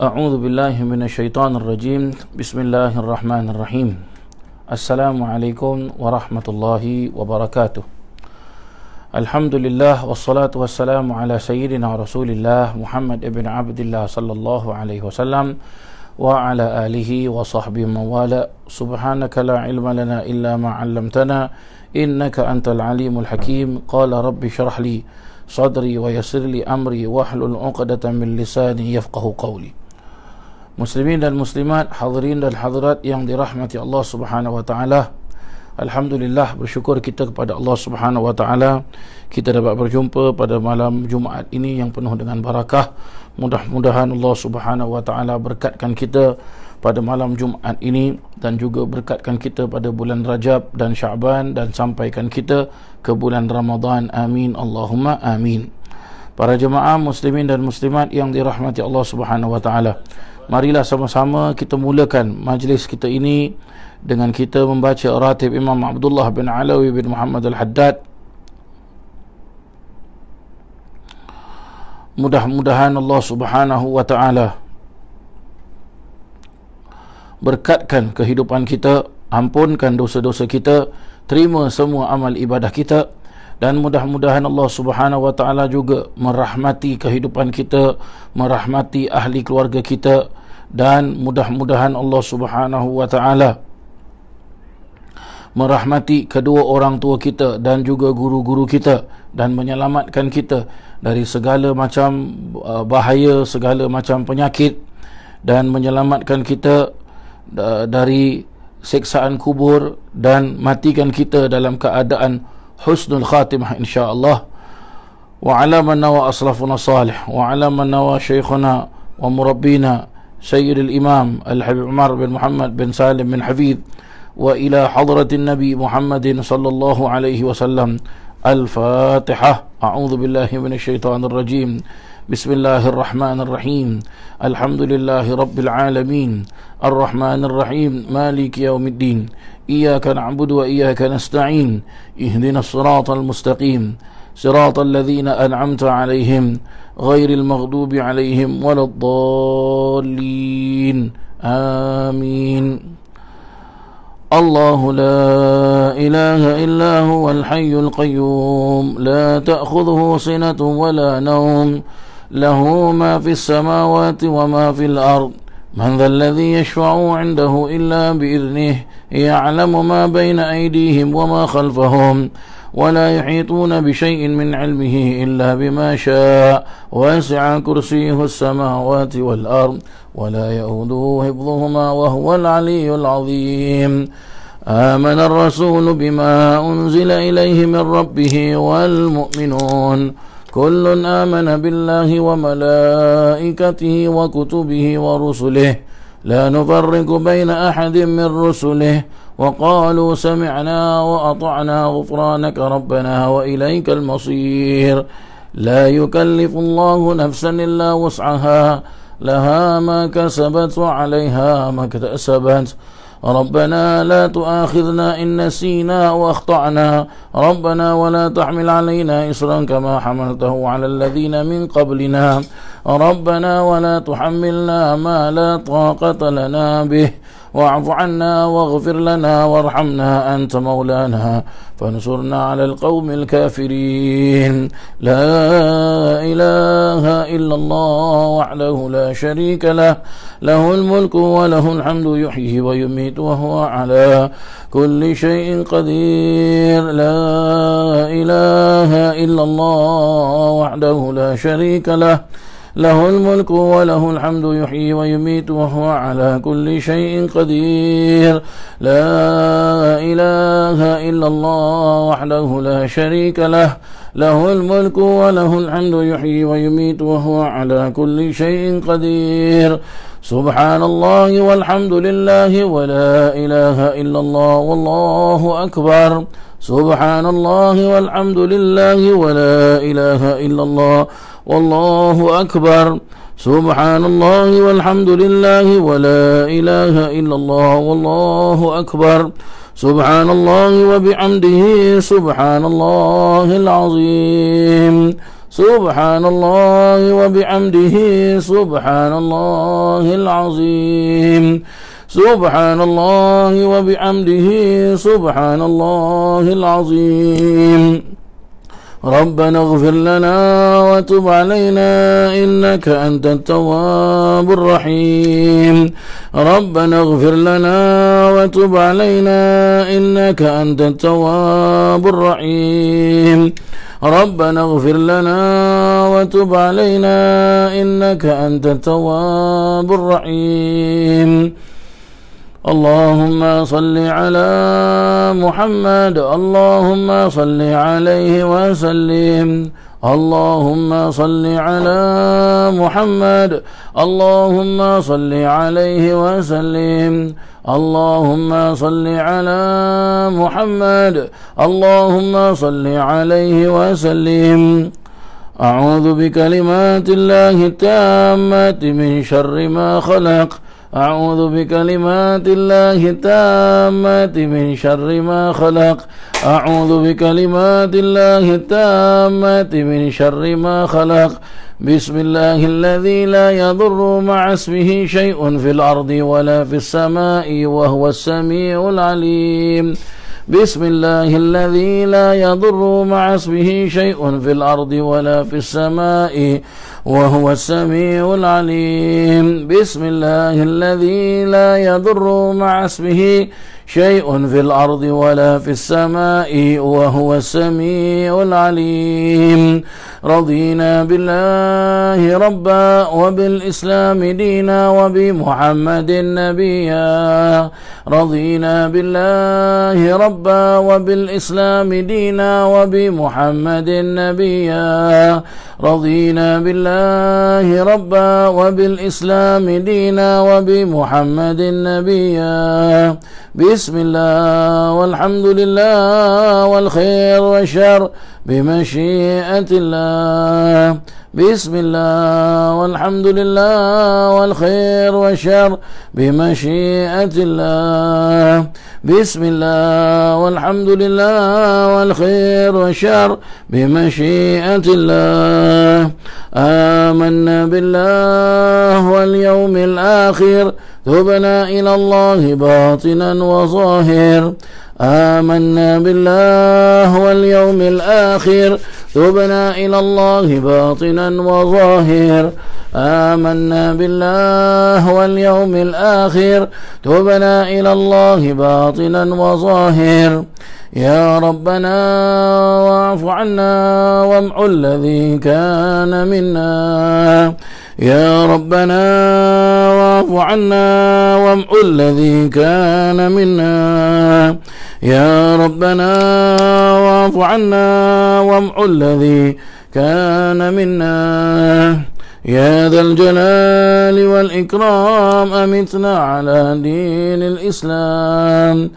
أعوذ بالله من الشيطان الرجيم بسم الله الرحمن الرحيم السلام عليكم ورحمة الله وبركاته الحمد لله والصلاة والسلام على سيدنا رسول الله محمد ابن عبد الله صلى الله عليه وسلم وعلى آله وصحبه موالا سبحانك لا علم لنا إلا ما علمتنا إنك أنت العليم الحكيم قال رب شرح لي صدري ويسر لي أمري وحل العقدة من لساني يفقه قولي Muslimin dan muslimat, hadirin dan hadirat yang dirahmati Allah Subhanahu wa taala. Alhamdulillah bersyukur kita kepada Allah Subhanahu wa taala kita dapat berjumpa pada malam Jumaat ini yang penuh dengan barakah. Mudah-mudahan Allah Subhanahu wa taala berkatkan kita pada malam Jumaat ini dan juga berkatkan kita pada bulan Rajab dan Syaban dan sampaikan kita ke bulan Ramadan. Amin. Allahumma amin. Para jemaah muslimin dan muslimat yang dirahmati Allah Subhanahu wa taala marilah sama-sama kita mulakan majlis kita ini dengan kita membaca ratib Imam Abdullah bin Alawi bin Muhammad Al-Haddad mudah-mudahan Allah Subhanahu wa taala berkatkan kehidupan kita ampunkan dosa-dosa kita terima semua amal ibadah kita dan mudah-mudahan Allah Subhanahu wa taala juga merahmati kehidupan kita merahmati ahli keluarga kita dan mudah-mudahan Allah Subhanahu wa taala merahmati kedua orang tua kita dan juga guru-guru kita dan menyelamatkan kita dari segala macam uh, bahaya segala macam penyakit dan menyelamatkan kita uh, dari seksaan kubur dan matikan kita dalam keadaan husnul khatimah insyaallah wa ala wa nawa aslafuna salih wa ala man nawa wa murabbina سيد الإمام الحبيب عمر بن محمد بن سالم بن حفيد وإلى حضرة النبي محمد صلى الله عليه وسلم الفاتحة أعوذ بالله من الشيطان الرجيم بسم الله الرحمن الرحيم الحمد لله رب العالمين الرحمن الرحيم مالك يوم الدين إياك نعبد وإياك نستعين اهدنا الصراط المستقيم صراط الذين أنعمت عليهم غير المغضوب عليهم ولا الضالين آمين الله لا إله إلا هو الحي القيوم لا تأخذه سنة ولا نوم له ما في السماوات وما في الأرض من ذا الذي يشفع عنده إلا بإذنه يعلم ما بين أيديهم وما خلفهم ولا يحيطون بشيء من علمه إلا بما شاء وسع كرسيه السماوات والأرض ولا يؤوده حفظهما وهو العلي العظيم آمن الرسول بما أنزل إليه من ربه والمؤمنون كل آمن بالله وملائكته وكتبه ورسله لا نفرق بين أحد من رسله وقالوا سمعنا وأطعنا غفرانك ربنا وإليك المصير لا يكلف الله نفسا إلا وسعها لها ما كسبت وعليها ما اكتسبت ربنا لا تؤاخذنا إن نسينا وأخطأنا ربنا ولا تحمل علينا إصرا كما حملته على الذين من قبلنا ربنا ولا تحملنا ما لا طاقة لنا به واعف عنا واغفر لنا وارحمنا أنت مولانا فانصرنا على القوم الكافرين لا إله إلا الله وحده لا شريك له له الملك وله الحمد يحيي ويميت وهو على كل شيء قدير لا إله إلا الله وحده لا شريك له له الملك وله الحمد يحيي ويميت وهو على كل شيء قدير لا إله إلا الله وحده لا شريك له له الملك وله الحمد يحيي ويميت وهو على كل شيء قدير سبحان الله والحمد لله ولا إله إلا الله والله أكبر سبحان الله والحمد لله ولا إله إلا الله والله أكبر سبحان الله والحمد لله ولا إله إلا الله والله أكبر سبحان الله وبحمده سبحان الله العظيم سبحان الله وبحمده سبحان الله العظيم سبحان الله وبحمده سبحان الله العظيم ربنا اغفر لنا وتب علينا إنك أنت التواب الرحيم ربنا اغفر لنا وتب علينا إنك أنت التواب الرحيم ربنا اغفر لنا وتب علينا إنك أنت التواب الرحيم اللهم صل على محمد اللهم صل عليه وسلم اللهم صل على محمد اللهم صل عليه وسلم اللهم صل على محمد اللهم صل عليه وسلم أعوذ بكلمات الله التامة من شر ما خلق أعوذ بكلمات الله التامة من شر ما خلق أعوذ بكلمات الله التامة من شر ما خلق بسم الله الذي لا يضر مع اسمه شيء في الأرض ولا في السماء وهو السميع العليم بسم الله الذي لا يضر مع اسمه شيء في الأرض ولا في السماء وهو السميع العليم بسم الله الذي لا يضر مع اسمه شيء في الأرض ولا في السماء وهو السميع العليم رضينا بالله ربا وبالإسلام دينا وبمحمد نبيا رضينا بالله ربا وبالإسلام دينا وبمحمد نبيا رضينا بالله ربا وبالإسلام دينا وبمحمد نبيا بسم الله والحمد لله والخير والشر بمشيئة الله بسم الله والحمد لله والخير والشر بمشيئة الله بسم الله والحمد لله والخير والشر بمشيئة الله آمنا بالله واليوم الآخر تبنا إلى الله باطنا وظاهر آمنا بالله واليوم الآخر تبنا إلى الله باطنا وظاهر آمنا بالله واليوم الآخر تبنا إلى الله باطنا وظاهر يا ربنا واعف عنا وامع الذي كان منا يا ربنا واعف عنا وامع الذي كان منا يا ربنا واعف عنا وامع الذي كان منا يا ذا الجلال والإكرام أمتنا على دين الإسلام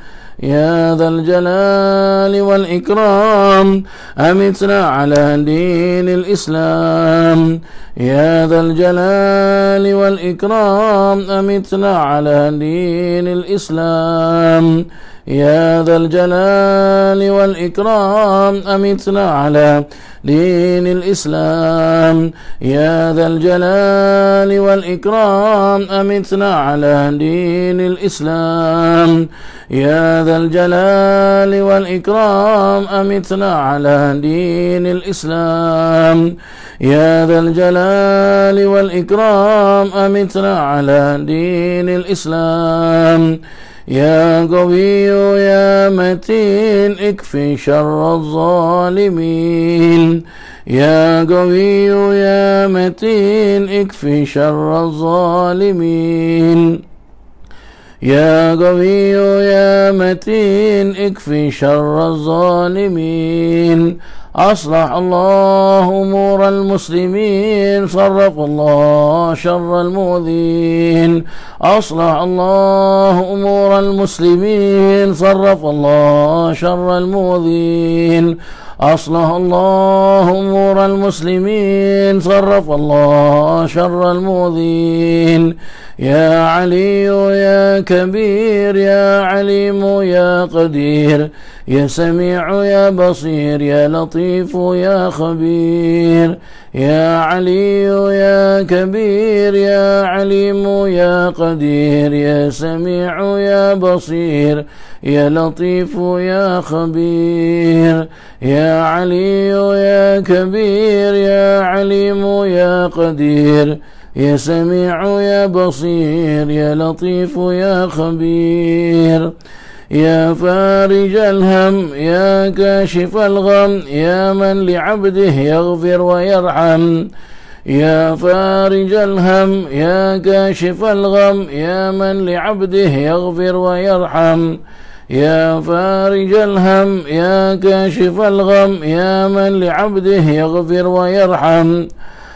يا ذا الجلال والإكرام أمتنا على دين الإسلام يا ذا الجلال والإكرام أمتنا على دين الإسلام يا ذا الجلال والإكرام أمتنا على دين الإسلام يا ذا الجلال والإكرام أمتنا على دين الإسلام يا ذا الجلال والإكرام أمتنا على دين الإسلام يا ذا الجلال والإكرام أمتنا على دين الإسلام يا قوي يا متين اكفي شر الظالمين يا قوي يا متين اكفي شر الظالمين يا قوي يا متين اكفي شر الظالمين أصلح الله أمور المسلمين فرق الله شر المؤذين أصلح الله أمور المسلمين فرق الله شر المؤذين أصلح الله أمور المسلمين فرق الله شر المؤذين يا علي يا كبير يا عليم يا قدير يا سميع يا بصير يا لطيف يا خبير يا علي يا كبير يا عليم يا قدير يا سميع يا بصير يا لطيف يا خبير يا علي يا كبير يا عليم يا قدير يا سميع يا بصير يا لطيف يا خبير يا فارج الهم يا كاشف الغم يا من لعبده يغفر ويرحم يا فارج الهم يا كاشف الغم يا من لعبده يغفر ويرحم يا فارج الهم يا كاشف الغم يا من لعبده يغفر ويرحم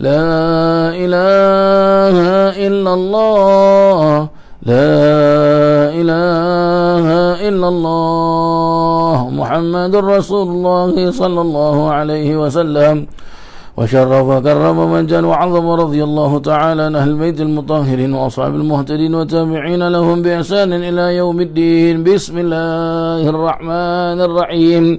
لا إله إلا الله لا إله إلا الله محمد رسول الله صلى الله عليه وسلم وشرف وكرم من جل وعظم رضي الله تعالى عن أهل البيت المطهرين وأصحاب المهتدين وتابعين لهم بإحسان إلى يوم الدين بسم الله الرحمن الرحيم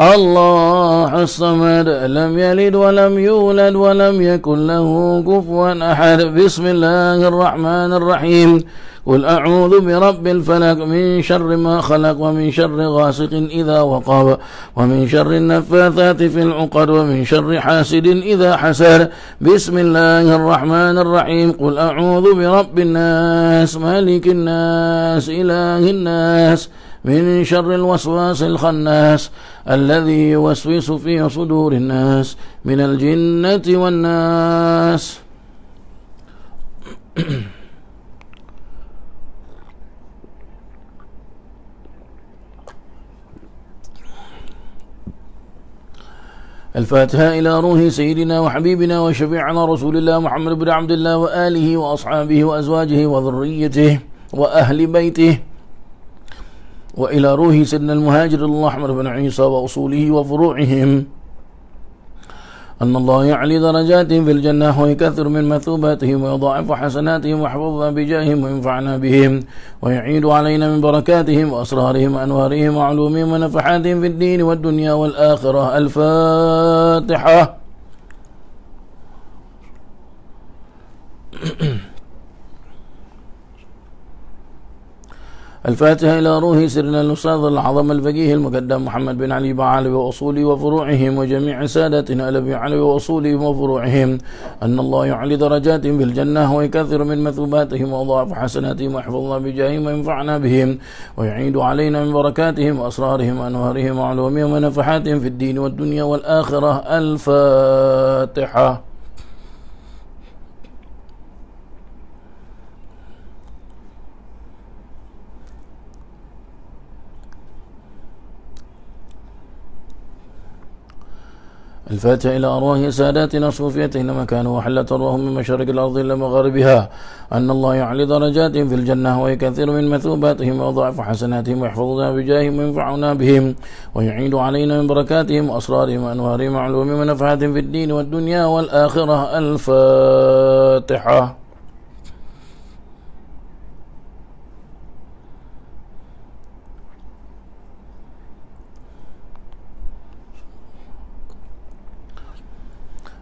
الله الصمد لم يلد ولم يولد ولم يكن له كفوا أحد بسم الله الرحمن الرحيم قل أعوذ برب الفلق من شر ما خلق ومن شر غاسق إذا وقب ومن شر النفاثات في العقد ومن شر حاسد إذا حسد بسم الله الرحمن الرحيم قل أعوذ برب الناس مالك الناس إله الناس من شر الوسواس الخناس الذي يوسوس في صدور الناس من الجنة والناس الفاتحة إلى روح سيدنا وحبيبنا وشفيعنا رسول الله محمد بن عبد الله وآله وأصحابه وأزواجه وذريته وأهل بيته وإلى روح سيدنا المهاجر الله أحمد بن عيسى وأصوله وفروعهم أن الله يعلي درجاتهم في الجنة ويكثر من مثوباتهم ويضاعف حسناتهم ويحفظنا بجاههم وينفعنا بهم ويعيد علينا من بركاتهم وأسرارهم وأنوارهم وعلومهم ونفحاتهم في الدين والدنيا والآخرة الفاتحة الفاتحة إلى روح سرنا الأستاذ العظم الفقيه المقدم محمد بن علي بعلوي وأصوله وفروعهم وجميع سادتنا الذي علي وأصولهم وفروعهم أن الله يعلي درجاتهم في الجنة ويكثر من مثوباتهم وأضاعف حسناتهم ويحفظنا بجاههم وينفعنا بهم ويعيد علينا من بركاتهم وأسرارهم وأنوارهم وعلومهم ونفحاتهم في الدين والدنيا والآخرة الفاتحة الفاتحة إلى أرواح ساداتنا الصوفية إنما كانوا وحلة أرواحهم من مشارق الأرض إلى مغاربها أن الله يعلي درجاتهم في الجنة ويكثر من مثوباتهم ويضاعف حسناتهم ويحفظنا بجاههم وينفعنا بهم ويعيد علينا من بركاتهم وأسرارهم وأنوارهم وعلومهم ونفعاتهم في الدين والدنيا والآخرة الفاتحة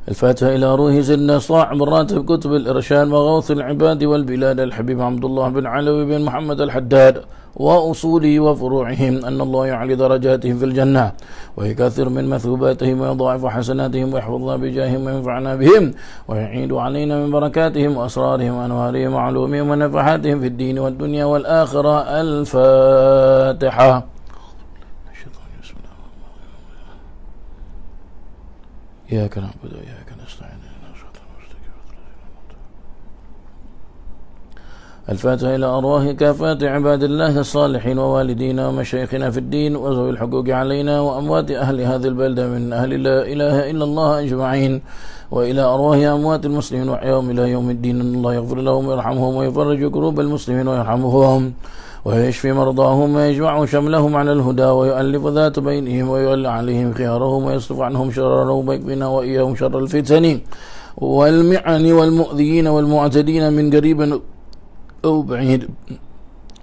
الفاتحة إلى روح سيدنا إصلاح مراتب كتب الإرشاد وغوث العباد والبلاد الحبيب عبد الله بن علوي بن محمد الحداد وأصوله وفروعهم أن الله يعلي درجاتهم في الجنة ويكثر من مثوباتهم ويضاعف حسناتهم ويحفظنا بجاههم وينفعنا بهم ويعيد علينا من بركاتهم وأسرارهم وأنوارهم وعلومهم ونفحاتهم في الدين والدنيا والآخرة الفاتحة إياك نعبد وإياك نستعين الفاتحة إلى أرواح كافة عباد الله الصالحين ووالدينا ومشايخنا في الدين وذوي الحقوق علينا وأموات أهل هذه البلدة من أهل لا إله إلا الله أجمعين وإلى أرواح أموات المسلمين وحياهم إلى يوم الدين أن الله يغفر لهم ويرحمهم ويفرج كروب المسلمين ويرحمهم ويشفي مرضاهم ويجمع شملهم على الهدى ويؤلف ذات بينهم ويولى عليهم خيارهم ويصرف عنهم شرارهم ويكفينا وإياهم شر الفتن والمعن والمؤذين والمعتدين من قريب أو بعيد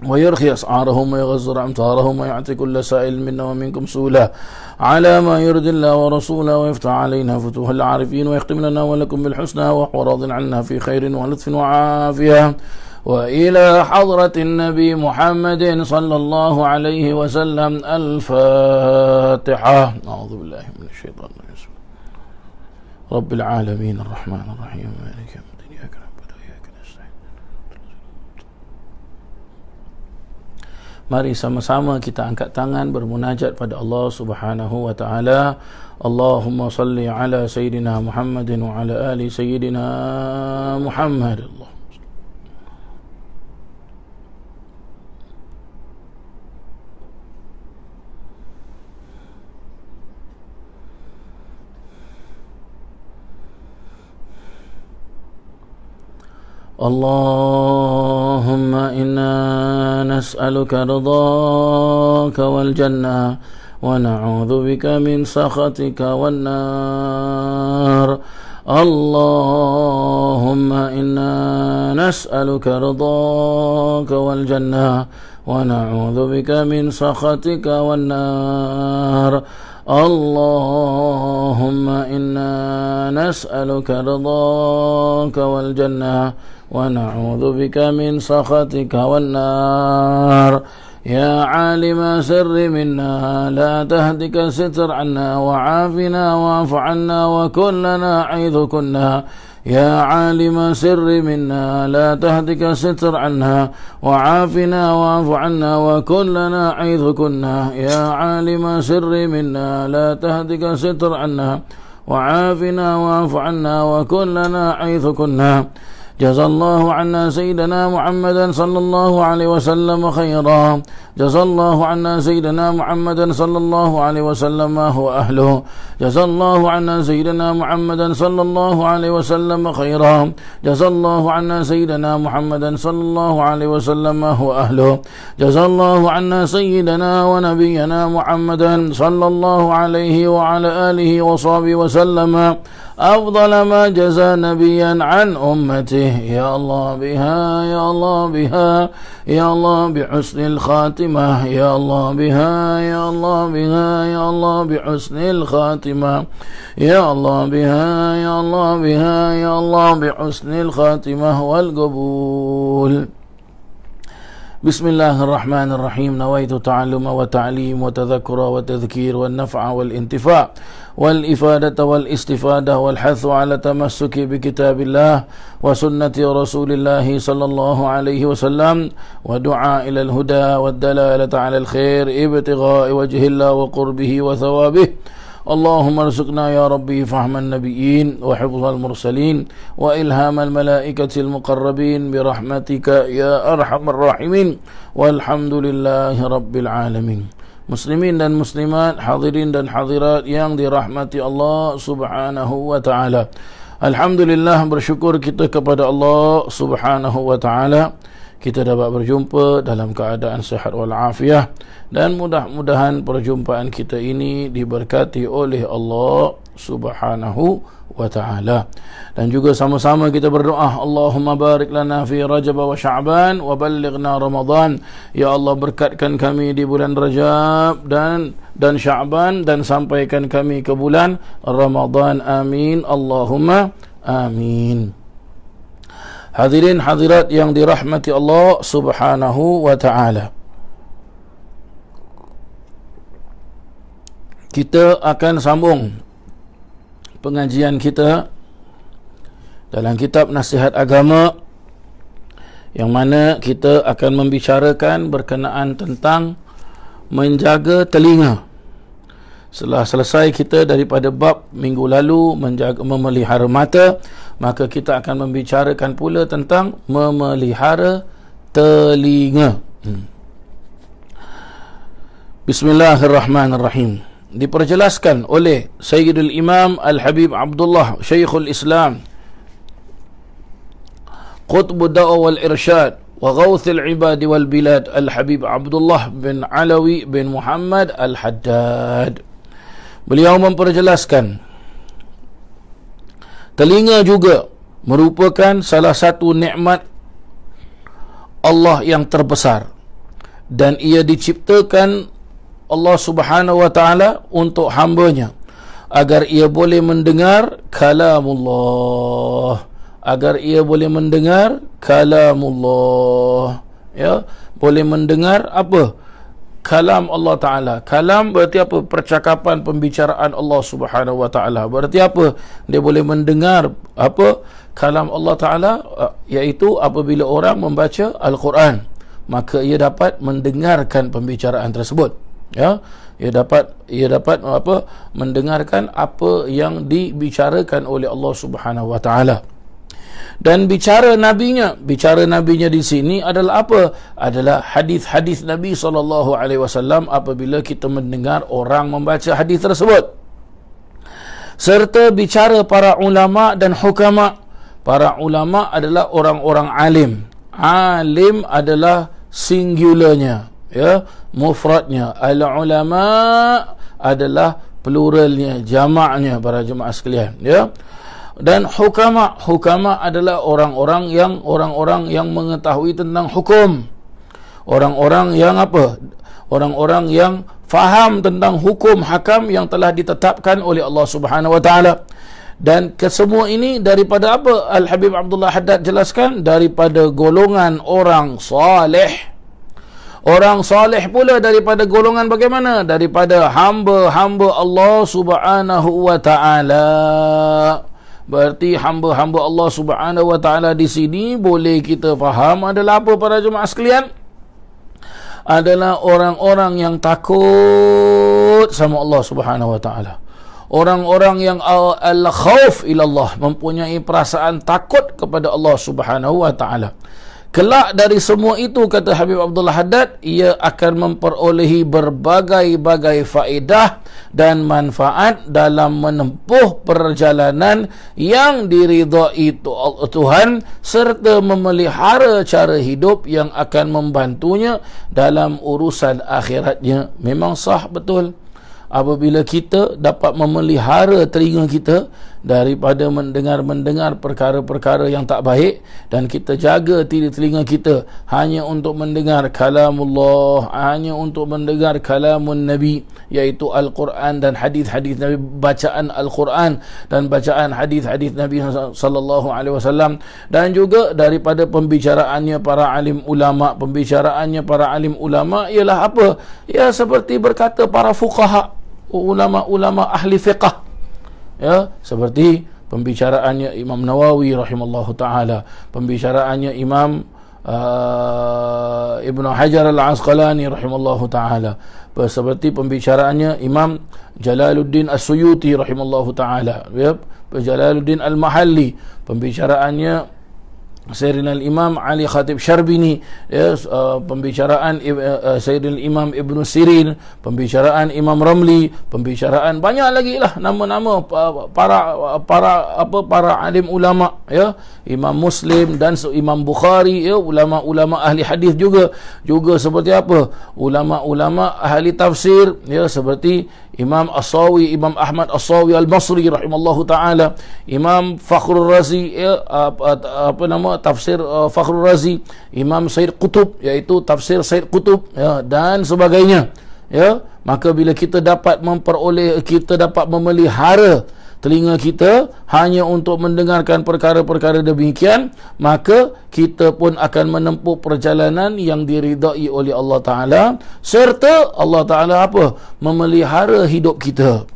ويرخي أسعارهم ويغزر أمتارهم ويعطي كل سائل منا ومنكم سؤلا على ما يرد الله ورسوله ويفتح علينا فتوح العارفين ويختم لنا ولكم بالحسنى وهو عنا في خير ولطف وعافية وإلى حضرة النبي محمد صلى الله عليه وسلم الفاتحة أعوذ بالله من الشيطان الرجيم رب العالمين الرحمن الرحيم مالك يوم الدين إياك نعبد وإياك نستعين Mari sama-sama kita angkat tangan bermunajat pada Allah Subhanahu wa taala. Allahumma salli ala sayyidina Muhammadin wa ala ali sayyidina Muhammad. Allah. اللهم إنا نسألك رضاك والجنة ونعوذ بك من سخطك والنار اللهم إنا نسألك رضاك والجنة ونعوذ بك من سخطك والنار اللهم إنا نسألك رضاك والجنة ونعوذ بك من سخطك والنار يا عالم سر منا لا تهدك ستر عنا وعافنا واعف عنا وكن لنا حيث كنا يا عالم سر منا لا تهدك ستر عنا وعافنا واعف عنا وكن لنا حيث كنا يا عالم سر منا لا تهدك ستر عنا وعافنا واعف عنا وكن لنا حيث كنا جزى الله عنا سيدنا محمدا صلى الله عليه وسلم خيرا جزى الله عنا سيدنا محمدا صلى الله عليه وسلم هو أهله جزى الله عنا سيدنا محمدا صلى الله عليه وسلم خيرا جزى الله عنا سيدنا محمدا صلى الله عليه وسلم هو أهله جزى الله عنا سيدنا ونبينا محمدا صلى الله عليه وعلى آله وصحبه وسلم أفضل ما جزى نبيا عن أمته يا الله بها يا الله بها يا الله بحسن الخاتمة يا الله بها يا الله بها يا الله بحسن الخاتمة يا الله بها يا الله بها يا الله بحسن الخاتمة والقبول بسم الله الرحمن الرحيم نويت تعلم وتعليم وتذكر وتذكير والنفع والانتفاع والإفادة والاستفادة والحث على تمسك بكتاب الله وسنة رسول الله صلى الله عليه وسلم ودعاء إلى الهدى والدلالة على الخير ابتغاء وجه الله وقربه وثوابه اللهم ارزقنا يا ربي فهم النبيين وحفظ المرسلين وإلهام الملائكة المقربين برحمتك يا أرحم الراحمين والحمد لله رب العالمين muslimin dan muslimat hadirin dan hadirat yang dirahmati Allah Subhanahu wa taala alhamdulillah bersyukur kita kepada Allah Subhanahu wa taala kita dapat berjumpa dalam keadaan sehat walafiah dan mudah-mudahan perjumpaan kita ini diberkati oleh Allah subhanahu wa ta'ala dan juga sama-sama kita berdoa Allahumma barik lana fi rajab wa sya'ban wa balighna Ramadhan. ya Allah berkatkan kami di bulan rajab dan dan sya'ban dan sampaikan kami ke bulan Ramadhan. amin Allahumma amin hadirin hadirat yang dirahmati Allah subhanahu wa ta'ala kita akan sambung pengajian kita dalam kitab nasihat agama yang mana kita akan membicarakan berkenaan tentang menjaga telinga setelah selesai kita daripada bab minggu lalu menjaga memelihara mata maka kita akan membicarakan pula tentang memelihara telinga hmm. Bismillahirrahmanirrahim diperjelaskan oleh Sayyidul Imam Al-Habib Abdullah Syekhul Islam Qutbud Da'wah wal Irsyad wa Ghawthul Ibad wal Bilad Al-Habib Abdullah bin Alawi bin Muhammad Al-Haddad Beliau memperjelaskan telinga juga merupakan salah satu nikmat Allah yang terbesar dan ia diciptakan Allah subhanahu wa ta'ala untuk hambanya agar ia boleh mendengar kalamullah agar ia boleh mendengar kalamullah ya boleh mendengar apa kalam Allah taala kalam berarti apa percakapan pembicaraan Allah subhanahu wa taala berarti apa dia boleh mendengar apa kalam Allah taala eh, iaitu apabila orang membaca al-Quran maka ia dapat mendengarkan pembicaraan tersebut ya ia dapat ia dapat apa mendengarkan apa yang dibicarakan oleh Allah Subhanahu wa taala dan bicara nabinya bicara nabinya di sini adalah apa adalah hadis-hadis Nabi sallallahu alaihi wasallam apabila kita mendengar orang membaca hadis tersebut serta bicara para ulama dan hukama para ulama adalah orang-orang alim alim adalah singularnya ya mufradnya al ulama adalah pluralnya jamaknya para jemaah sekalian ya dan hukama hukama adalah orang-orang yang orang-orang yang mengetahui tentang hukum orang-orang yang apa orang-orang yang faham tentang hukum hakam yang telah ditetapkan oleh Allah Subhanahu wa taala dan kesemua ini daripada apa Al Habib Abdullah Haddad jelaskan daripada golongan orang saleh orang salih pula daripada golongan bagaimana daripada hamba-hamba Allah Subhanahu wa taala Berarti hamba-hamba Allah subhanahu wa ta'ala di sini Boleh kita faham adalah apa para jemaah sekalian? Adalah orang-orang yang takut sama Allah subhanahu wa ta'ala Orang-orang yang al-khawf ilallah Mempunyai perasaan takut kepada Allah subhanahu wa ta'ala Kelak dari semua itu kata Habib Abdullah Haddad ia akan memperolehi berbagai-bagai faedah dan manfaat dalam menempuh perjalanan yang diridhai Tuhan serta memelihara cara hidup yang akan membantunya dalam urusan akhiratnya memang sah betul apabila kita dapat memelihara telinga kita daripada mendengar-mendengar perkara-perkara yang tak baik dan kita jaga tiri telinga kita hanya untuk mendengar kalamullah hanya untuk mendengar kalamun nabi iaitu al-Quran dan hadis-hadis nabi bacaan al-Quran dan bacaan hadis-hadis nabi sallallahu alaihi wasallam dan juga daripada pembicaraannya para alim ulama pembicaraannya para alim ulama ialah apa ya seperti berkata para fuqaha ulama-ulama ahli fiqh ya seperti pembicaraannya Imam Nawawi rahimallahu taala pembicaraannya Imam uh, Ibn Hajar al-Asqalani rahimallahu taala seperti pembicaraannya Imam Jalaluddin As-Suyuti rahimallahu taala ya Jalaluddin Al-Mahalli pembicaraannya Sayyidina Imam Ali Khatib Syarbini ya, uh, pembicaraan uh, uh, Sayyidina Imam Ibn Sirin pembicaraan Imam Ramli pembicaraan banyak lagi lah nama-nama uh, para para apa para alim ulama ya Imam Muslim dan Imam Bukhari ya ulama-ulama ahli hadis juga juga seperti apa ulama-ulama ahli tafsir ya seperti Imam Asawi, Imam Ahmad Asawi Al-Basri rahimallahu taala, Imam Fakhrul Razi ya, apa nama tafsir uh, Fakhrul Razi, Imam Said Qutb iaitu tafsir Said Qutb ya dan sebagainya. Ya, maka bila kita dapat memperoleh kita dapat memelihara telinga kita hanya untuk mendengarkan perkara-perkara demikian maka kita pun akan menempuh perjalanan yang diridai oleh Allah Taala serta Allah Taala apa memelihara hidup kita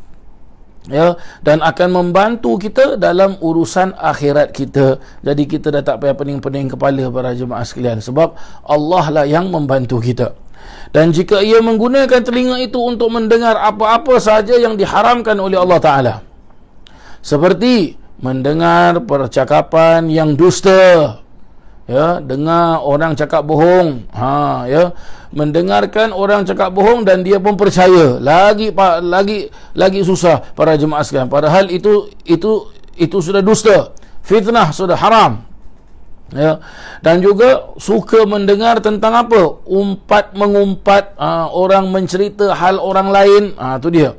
ya dan akan membantu kita dalam urusan akhirat kita jadi kita dah tak payah pening-pening kepala para jemaah sekalian sebab Allah lah yang membantu kita dan jika ia menggunakan telinga itu untuk mendengar apa-apa saja yang diharamkan oleh Allah Ta'ala seperti mendengar percakapan yang dusta ya dengar orang cakap bohong ha ya mendengarkan orang cakap bohong dan dia pun percaya lagi lagi lagi susah para jemaah sekalian padahal itu itu itu sudah dusta fitnah sudah haram ya dan juga suka mendengar tentang apa umpat mengumpat uh, orang mencerita hal orang lain ah ha, tu dia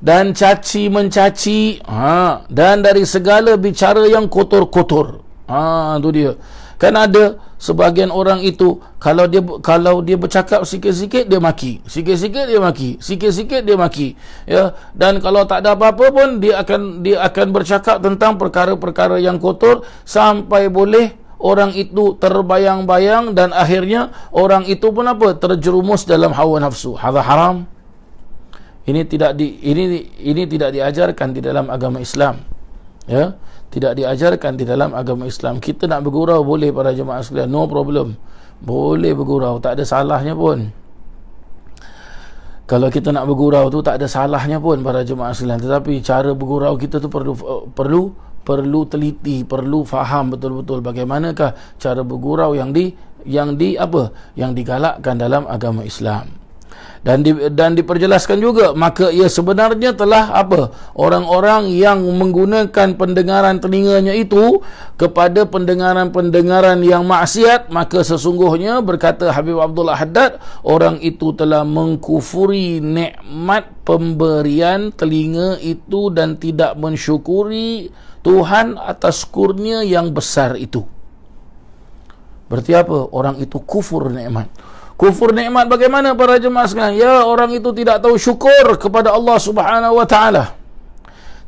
dan caci mencaci ha dan dari segala bicara yang kotor-kotor ha tu dia kan ada sebahagian orang itu kalau dia kalau dia bercakap sikit-sikit dia maki sikit-sikit dia maki sikit-sikit dia maki ya dan kalau tak ada apa-apa pun dia akan dia akan bercakap tentang perkara-perkara yang kotor sampai boleh orang itu terbayang-bayang dan akhirnya orang itu pun apa terjerumus dalam hawa nafsu hadza haram ini tidak di ini ini tidak diajarkan di dalam agama Islam ya tidak diajarkan di dalam agama Islam kita nak bergurau boleh para jemaah sekalian no problem boleh bergurau tak ada salahnya pun kalau kita nak bergurau tu tak ada salahnya pun para jemaah sekalian tetapi cara bergurau kita tu perlu perlu perlu teliti perlu faham betul-betul bagaimanakah cara bergurau yang di yang di apa yang digalakkan dalam agama Islam dan di, dan diperjelaskan juga maka ia sebenarnya telah apa orang-orang yang menggunakan pendengaran telinganya itu kepada pendengaran-pendengaran yang maksiat maka sesungguhnya berkata Habib Abdullah Haddad orang itu telah mengkufuri nikmat pemberian telinga itu dan tidak mensyukuri Tuhan atas kurnia yang besar itu Berarti apa orang itu kufur nikmat kufur nikmat bagaimana para jemaah sekalian ya orang itu tidak tahu syukur kepada Allah Subhanahu wa taala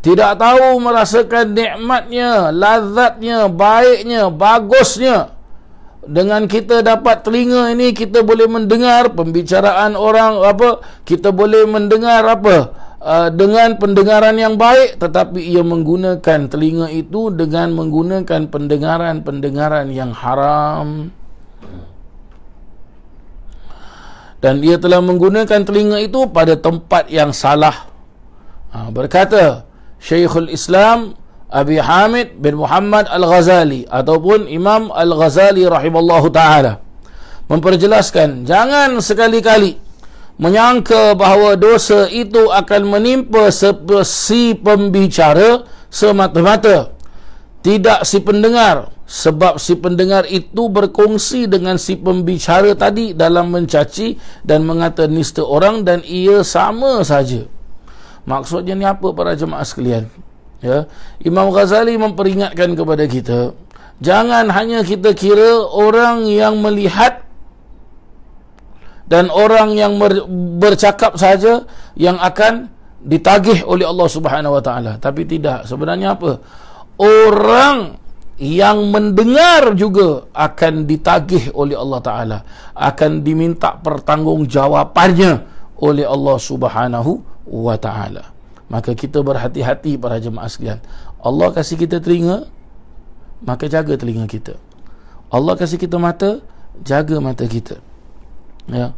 tidak tahu merasakan nikmatnya lazatnya baiknya bagusnya dengan kita dapat telinga ini kita boleh mendengar pembicaraan orang apa kita boleh mendengar apa uh, dengan pendengaran yang baik tetapi ia menggunakan telinga itu dengan menggunakan pendengaran-pendengaran yang haram dan ia telah menggunakan telinga itu pada tempat yang salah ha, berkata Syekhul Islam Abi Hamid bin Muhammad Al-Ghazali ataupun Imam Al-Ghazali rahimallahu taala memperjelaskan jangan sekali-kali menyangka bahawa dosa itu akan menimpa si pembicara semata-mata tidak si pendengar sebab si pendengar itu berkongsi dengan si pembicara tadi dalam mencaci dan mengata nista orang dan ia sama saja maksudnya ni apa para jemaah sekalian ya Imam Ghazali memperingatkan kepada kita jangan hanya kita kira orang yang melihat dan orang yang bercakap saja yang akan ditagih oleh Allah Subhanahu Wa Taala tapi tidak sebenarnya apa orang yang mendengar juga akan ditagih oleh Allah Ta'ala akan diminta pertanggungjawabannya oleh Allah Subhanahu Wa Ta'ala maka kita berhati-hati para jemaah sekalian Allah kasih kita telinga maka jaga telinga kita Allah kasih kita mata jaga mata kita ya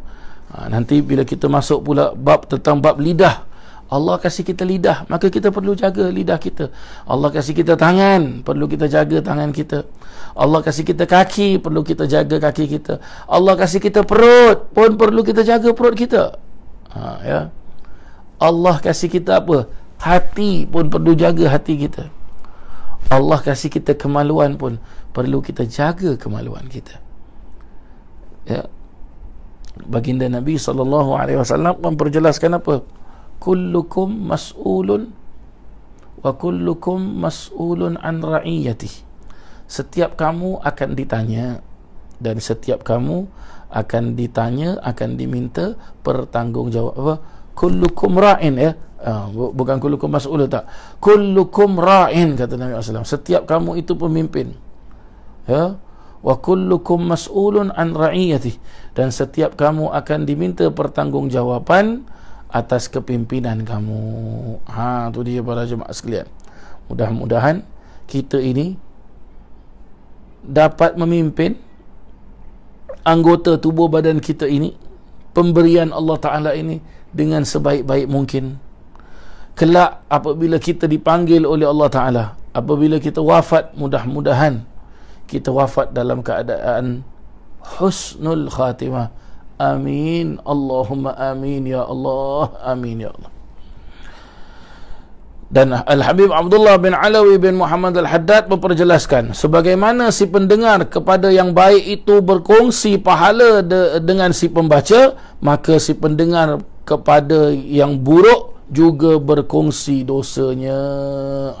ha, nanti bila kita masuk pula bab tentang bab lidah Allah kasih kita lidah maka kita perlu jaga lidah kita Allah kasih kita tangan perlu kita jaga tangan kita Allah kasih kita kaki perlu kita jaga kaki kita Allah kasih kita perut pun perlu kita jaga perut kita ha, ya Allah kasih kita apa hati pun perlu jaga hati kita Allah kasih kita kemaluan pun perlu kita jaga kemaluan kita ya baginda Nabi sallallahu alaihi wasallam memperjelaskan apa kullukum mas'ulun wa kullukum mas'ulun an ra'iyati setiap kamu akan ditanya dan setiap kamu akan ditanya akan diminta pertanggungjawab apa kullukum ra'in ya uh, bukan kullukum mas'ul tak kullukum ra'in kata Nabi SAW setiap kamu itu pemimpin ya wa kullukum mas'ulun an ra'iyati dan setiap kamu akan diminta pertanggungjawaban atas kepimpinan kamu. Ha tu dia para jemaah sekalian. Mudah-mudahan kita ini dapat memimpin anggota tubuh badan kita ini pemberian Allah Taala ini dengan sebaik-baik mungkin. Kelak apabila kita dipanggil oleh Allah Taala, apabila kita wafat mudah-mudahan kita wafat dalam keadaan husnul khatimah. Amin. Allahumma amin ya Allah. Amin ya Allah. Dan Al-Habib Abdullah bin Alawi bin Muhammad Al-Haddad memperjelaskan Sebagaimana si pendengar kepada yang baik itu berkongsi pahala de- dengan si pembaca Maka si pendengar kepada yang buruk juga berkongsi dosanya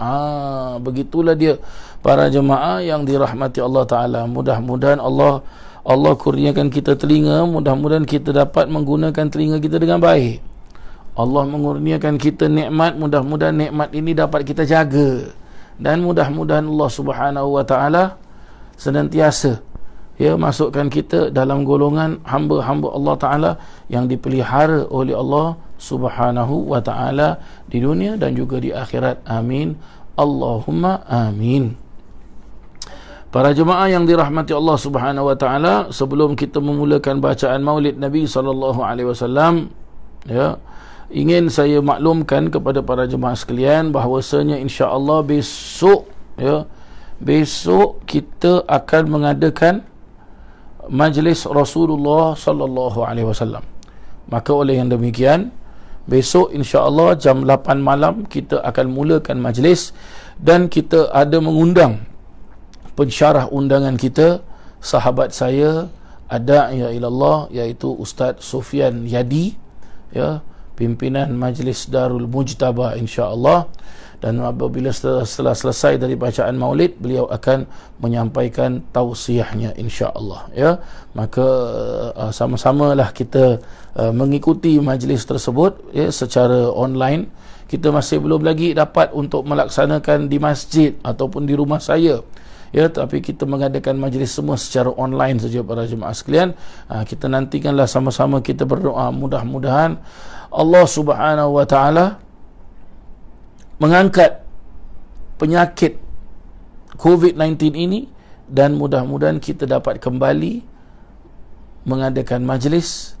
Ah, Begitulah dia para jemaah yang dirahmati Allah Ta'ala Mudah-mudahan Allah SWT Allah kurniakan kita telinga mudah-mudahan kita dapat menggunakan telinga kita dengan baik Allah mengurniakan kita nikmat mudah-mudahan nikmat ini dapat kita jaga dan mudah-mudahan Allah Subhanahu wa taala senantiasa ya masukkan kita dalam golongan hamba-hamba Allah taala yang dipelihara oleh Allah Subhanahu wa taala di dunia dan juga di akhirat amin Allahumma amin Para jemaah yang dirahmati Allah Subhanahu wa taala, sebelum kita memulakan bacaan Maulid Nabi sallallahu alaihi wasallam, ya, ingin saya maklumkan kepada para jemaah sekalian bahawasanya insya-Allah besok ya, besok kita akan mengadakan majlis Rasulullah sallallahu alaihi wasallam. Maka oleh yang demikian, besok insya-Allah jam 8 malam kita akan mulakan majlis dan kita ada mengundang pensyarah undangan kita sahabat saya ada ya ilallah iaitu Ustaz Sofian Yadi ya pimpinan Majlis Darul Mujtaba insya-Allah dan apabila setelah selesai dari bacaan maulid beliau akan menyampaikan tausiahnya insya-Allah ya maka uh, sama-samalah kita uh, mengikuti majlis tersebut ya secara online kita masih belum lagi dapat untuk melaksanakan di masjid ataupun di rumah saya ya tapi kita mengadakan majlis semua secara online saja para jemaah sekalian ha, kita nantikanlah sama-sama kita berdoa mudah-mudahan Allah Subhanahu wa taala mengangkat penyakit COVID-19 ini dan mudah-mudahan kita dapat kembali mengadakan majlis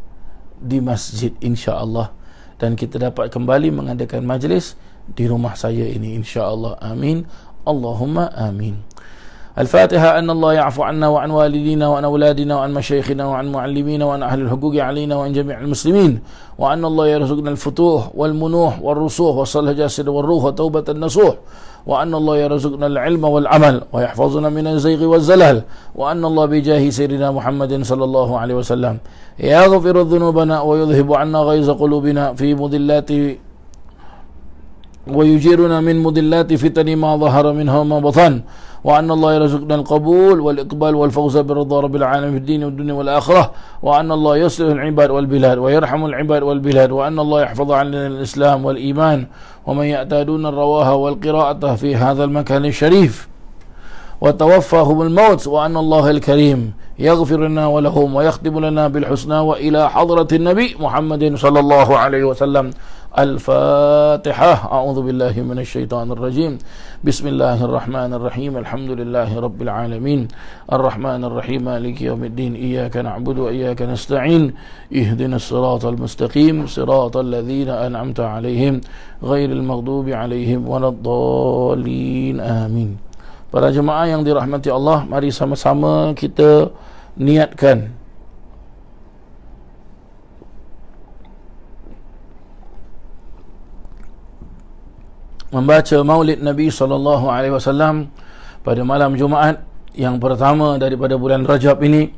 di masjid insya-Allah dan kita dapat kembali mengadakan majlis di rumah saya ini insya-Allah amin Allahumma amin الفاتحة أن الله يعفو عنا وعن والدينا وعن أولادنا وعن مشايخنا وعن معلمينا وعن أهل الحقوق علينا وعن جميع المسلمين وأن الله يرزقنا الفتوح والمنوح والرسوح وصلح جاسر والروح وتوبة النصوح وأن الله يرزقنا العلم والعمل ويحفظنا من الزيغ والزلل وأن الله بجاه سيرنا محمد صلى الله عليه وسلم يغفر ذنوبنا ويذهب عنا غيظ قلوبنا في مضلات ويجيرنا من مضلات فتن ما ظهر منها وما بطن وأن الله يرزقنا القبول والإقبال والفوز برضا رب العالمين في الدين والدنيا والآخرة وأن الله يصلح العباد والبلاد ويرحم العباد والبلاد وأن الله يحفظ عنا الإسلام والإيمان ومن يأتى دون الرواها والقراءة في هذا المكان الشريف وتوفاهم الموت وأن الله الكريم يغفر لنا ولهم ويختم لنا بالحسنى وإلى حضرة النبي محمد صلى الله عليه وسلم الفاتحة أعوذ بالله من الشيطان الرجيم بسم الله الرحمن الرحيم الحمد لله رب العالمين الرحمن الرحيم مالك يوم الدين إياك نعبد وإياك نستعين اهدنا الصراط المستقيم صراط الذين أنعمت عليهم غير المغضوب عليهم ولا الضالين آمين Para jemaah yang dirahmati Allah, mari sama-sama kita niatkan membaca Maulid Nabi sallallahu alaihi wasallam pada malam Jumaat yang pertama daripada bulan Rajab ini.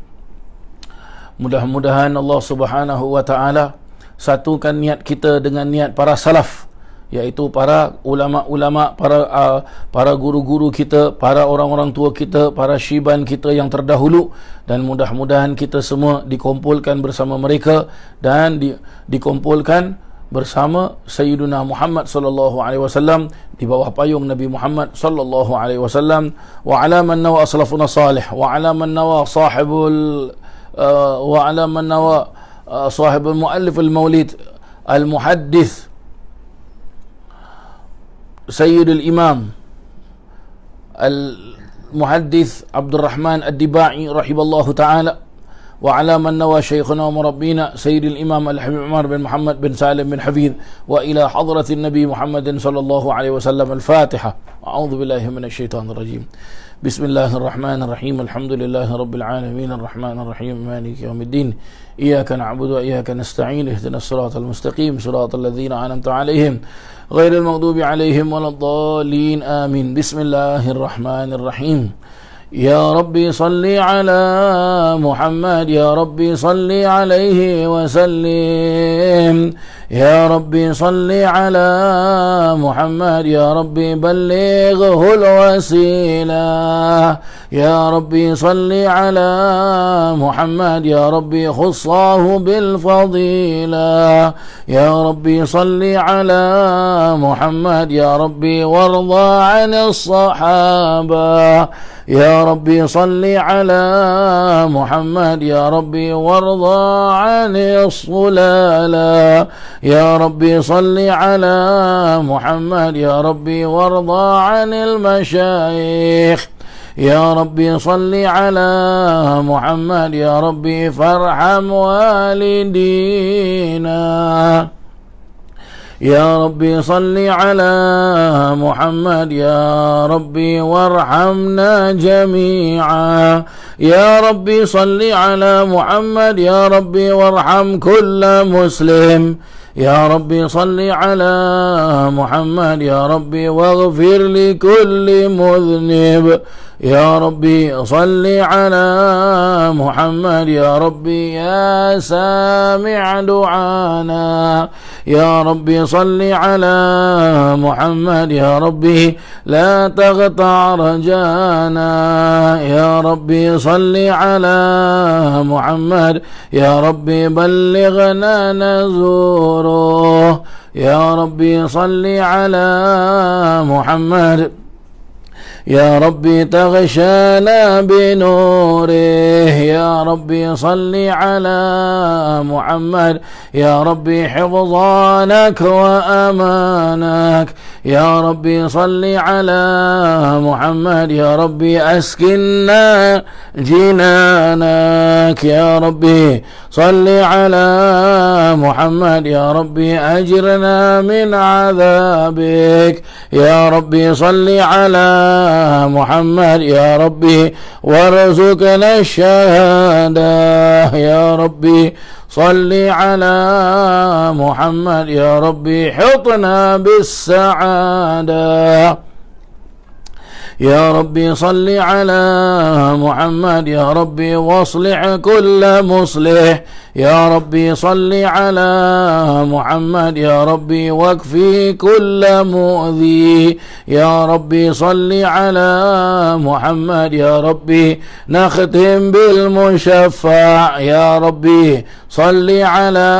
Mudah-mudahan Allah Subhanahu wa taala satukan niat kita dengan niat para salaf iaitu para ulama-ulama para uh, para guru-guru kita para orang-orang tua kita para syiban kita yang terdahulu dan mudah-mudahan kita semua dikumpulkan bersama mereka dan di, dikumpulkan bersama Sayyiduna Muhammad sallallahu alaihi wasallam di bawah payung Nabi Muhammad sallallahu alaihi wasallam wa ala man nawa aslafuna salih wa ala man nawa sahibul uh, wa ala man nawa uh, sahibul muallif al-maulid al-muhaddith Sayyidul Imam Al-Muhaddith Abdul Rahman Ad-Diba'i Rahibullahu Ta'ala وعلى من نوى شيخنا ومربينا سيد الإمام الحبيب عمر بن محمد بن سالم بن حفيظ وإلى حضرة النبي محمد صلى الله عليه وسلم الفاتحة أعوذ بالله من الشيطان الرجيم بسم الله الرحمن الرحيم الحمد لله رب العالمين الرحمن الرحيم مالك يوم الدين إياك نعبد وإياك نستعين اهدنا الصراط المستقيم صراط الذين أنعمت عليهم غير المغضوب عليهم ولا الضالين آمين بسم الله الرحمن الرحيم يا ربي صل على محمد يا ربي صل عليه وسلم يا ربي صل على محمد يا ربي بلغه الوسيلة يا ربي صل على محمد يا ربي خصاه بالفضيلة يا ربي صل على محمد يا ربي وارضى عن الصحابة يا ربي صل على محمد يا ربي وارضى عن الصلالة يا ربي صل على محمد يا ربي وارضى عن المشايخ يا ربي صل على محمد يا ربي فارحم والدينا يا ربي صل على محمد يا ربي وارحمنا جميعا يا ربي صل على محمد يا ربي وارحم كل مسلم يا ربي صل على محمد يا ربي واغفر لكل مذنب يا ربي صل على محمد يا ربي يا سامع دعانا يا ربي صل على محمد يا ربي لا تقطع رجانا يا ربي صل على محمد يا ربي بلغنا نزوره يا ربي صل على محمد يا ربي تغشانا بنوره يا ربي صل على محمد يا ربي حفظانك وأمانك يا ربي صل على محمد يا ربي أسكننا جنانك يا ربي صل على محمد يا ربي أجرنا من عذابك يا ربي صل على محمد يا ربي وارزقنا الشهادة يا ربي صل على محمد يا ربي حطنا بالسعادة يا ربي صل على محمد يا ربي واصلح كل مصلح يا ربي صل على محمد يا ربي واكفي كل مؤذي يا ربي صل على محمد يا ربي نختم بالمشفع يا ربي صل على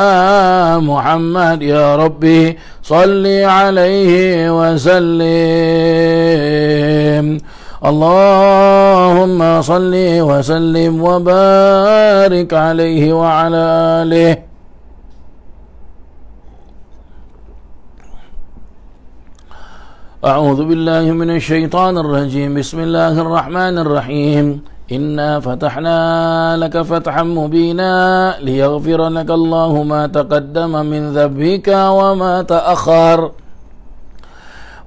محمد يا ربي صل عليه وسلم وسلم اللهم صل وسلم وبارك عليه وعلى آله أعوذ بالله من الشيطان الرجيم بسم الله الرحمن الرحيم إنا فتحنا لك فتحا مبينا ليغفر لك الله ما تقدم من ذنبك وما تأخر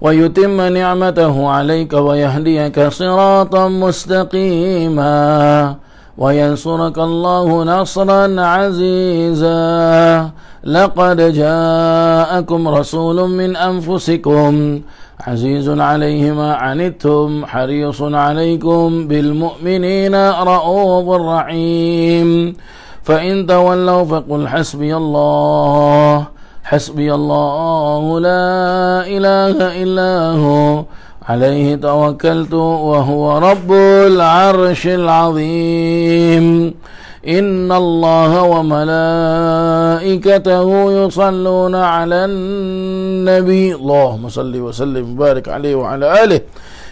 ويتم نعمته عليك ويهديك صراطا مستقيما وينصرك الله نصرا عزيزا لقد جاءكم رسول من انفسكم عزيز عليه ما عنتم حريص عليكم بالمؤمنين رؤوف رحيم فان تولوا فقل حسبي الله حسبي الله لا إله إلا هو عليه توكلت وهو رب العرش العظيم إن الله وملائكته يصلون على النبي اللهم صل وسلم وبارك عليه وعلى آله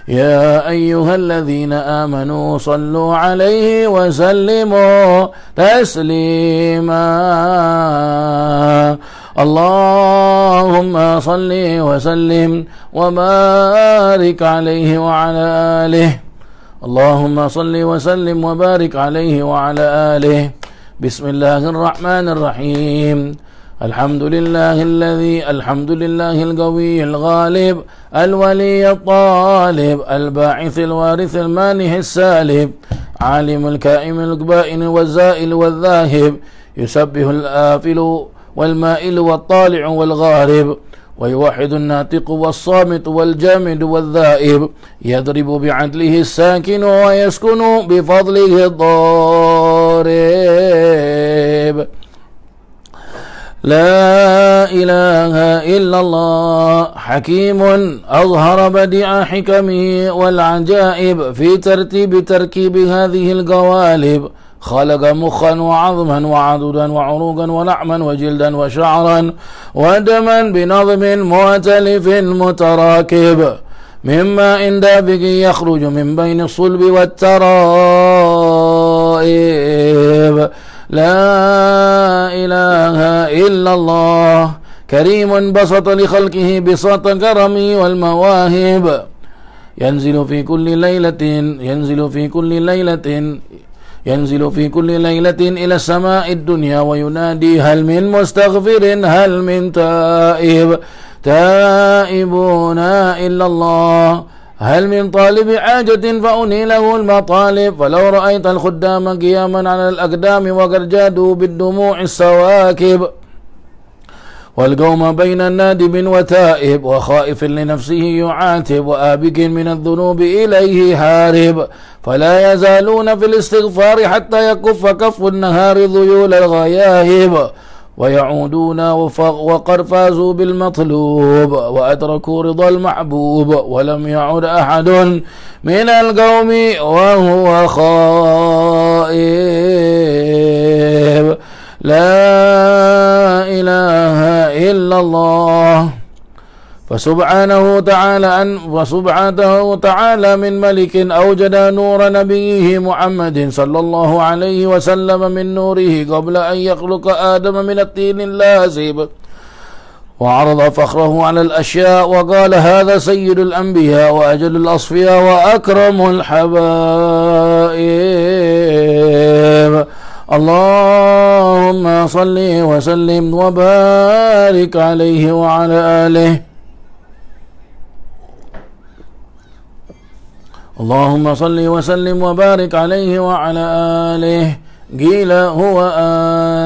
يا أيها الذين آمنوا صلوا عليه وسلموا تسليما اللهم صل وسلم وبارك عليه وعلى آله اللهم صل وسلم وبارك عليه وعلى آله بسم الله الرحمن الرحيم الحمد لله الذي الحمد لله القوي الغالب الولي الطالب الباعث الوارث المانه السالب عالم الكائم الكبائن والزائل والذاهب يسبه الآفل والمائل والطالع والغارب ويوحد الناطق والصامت والجامد والذائب يضرب بعدله الساكن ويسكن بفضله الضارب لا إله إلا الله حكيم أظهر بديع حكمه والعجائب في ترتيب تركيب هذه القوالب خلق مخا وعظما وعدودا وعروقا ولحما وجلدا وشعرا ودما بنظم مؤتلف متراكب مما إن دافق يخرج من بين الصلب والترائب لا إله إلا الله كريم بسط لخلقه بساط كرمي والمواهب ينزل في كل ليلة ينزل في كل ليلة ينزل في كل ليلة إلى السماء الدنيا وينادي هل من مستغفر هل من تائب تائبون إلا الله هل من طالب حاجة فأني له المطالب فلو رأيت الخدام قياما على الأقدام وقد جادوا بالدموع السواكب والقوم بين النادب وتائب وخائف لنفسه يعاتب وآبك من الذنوب إليه هارب فلا يزالون في الاستغفار حتى يكف كف النهار ذيول الغياهب ويعودون وقد فازوا بالمطلوب وأدركوا رضا المحبوب ولم يعد أحد من القوم وهو خائب لا إلا الله فسبحانه تعالى أن وسبحانه تعالى من ملك أوجد نور نبيه محمد صلى الله عليه وسلم من نوره قبل أن يخلق آدم من الطين اللازب وعرض فخره على الأشياء وقال هذا سيد الأنبياء وأجل الأصفياء وأكرم الحبائب اللهم صل وسلم وبارك عليه وعلى آله اللهم صل وسلم وبارك عليه وعلى آله قيل هو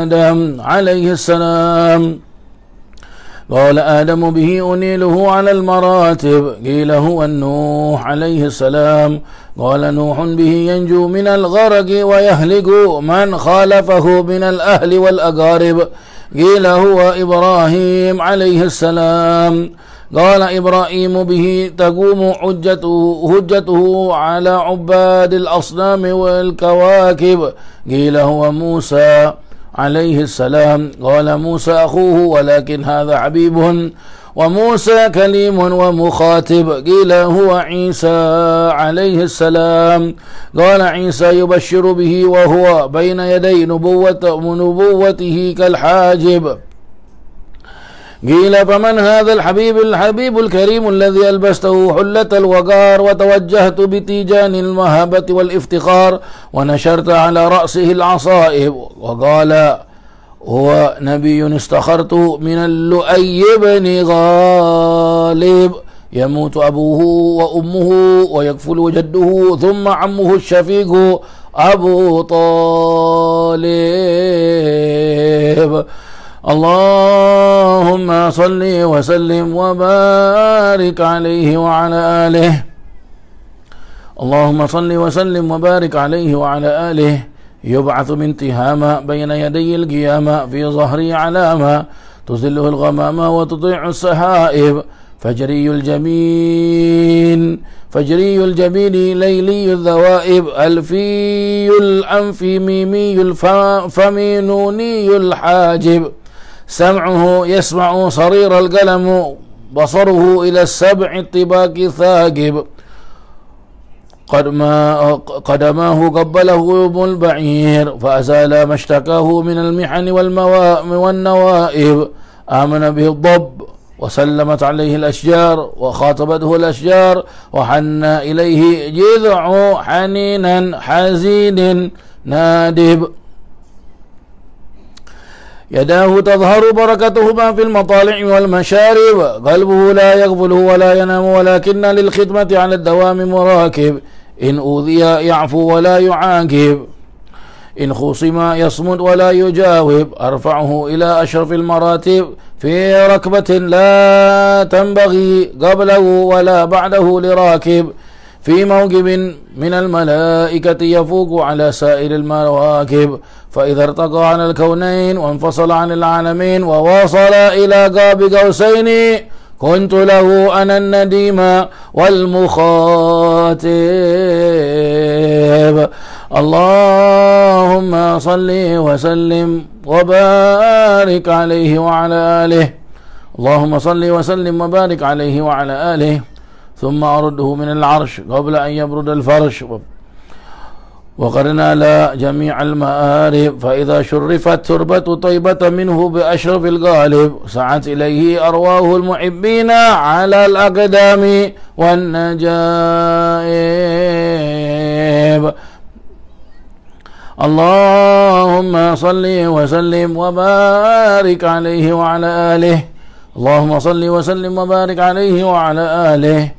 آدم عليه السلام قال آدم به أنيله على المراتب قيل هو النوح عليه السلام قال نوح به ينجو من الغرق ويهلك من خالفه من الأهل والأقارب قيل هو إبراهيم عليه السلام قال إبراهيم به تقوم حجته, حجته على عباد الأصنام والكواكب قيل هو موسى عليه السلام قال موسى أخوه ولكن هذا حبيبهم وموسى كليم ومخاطب قيل هو عيسى عليه السلام قال عيسى يبشر به وهو بين يدي نبوة نبوته كالحاجب قيل فمن هذا الحبيب الحبيب الكريم الذي ألبسته حلة الوقار وتوجهت بتيجان المهابة والافتخار ونشرت على رأسه العصائب وقال هو نبي استخرت من اللؤي بن غالب يموت أبوه وأمه ويكفل جده ثم عمه الشفيق أبو طالب اللهم صل وسلم وبارك عليه وعلى آله اللهم صل وسلم وبارك عليه وعلى آله يبعث من تهامة بين يدي القيامة في ظهري علامة تزله الغمامة وتطيع السحائب فجري الجبين فجري الجبين ليلي الذوائب ألفي الأنف ميمي الفم نوني الحاجب سمعه يسمع صرير القلم بصره إلى السبع الطباق ثاقب قدما قدماه قبله يوم البعير فأزال ما اشتكاه من المحن والموائم والنوائب آمن به الضب وسلمت عليه الأشجار وخاطبته الأشجار وحن إليه جذع حنينا حزين نادب يداه تظهر بركتهما في المطالع والمشارب قلبه لا يقبله ولا ينام ولكن للخدمة على الدوام مراكب إن أوذي يعفو ولا يعاقب إن خصم يصمت ولا يجاوب أرفعه إلى أشرف المراتب في ركبة لا تنبغي قبله ولا بعده لراكب في موكب من الملائكة يفوق على سائر المواكب فإذا ارتقى عن الكونين وانفصل عن العالمين ووصل إلى قاب قوسين كنت له أنا النديم والمخاطب اللهم صل وسلم وبارك عليه وعلى آله اللهم صل وسلم وبارك عليه وعلى آله ثم أرده من العرش قبل أن يبرد الفرش وقرنا لا جميع المآرب فإذا شرفت تربة طيبة منه بأشرف الغالب سعت إليه أرواه المحبين على الأقدام والنجائب اللهم صل وسلم وبارك عليه وعلى آله اللهم صل وسلم وبارك عليه وعلى آله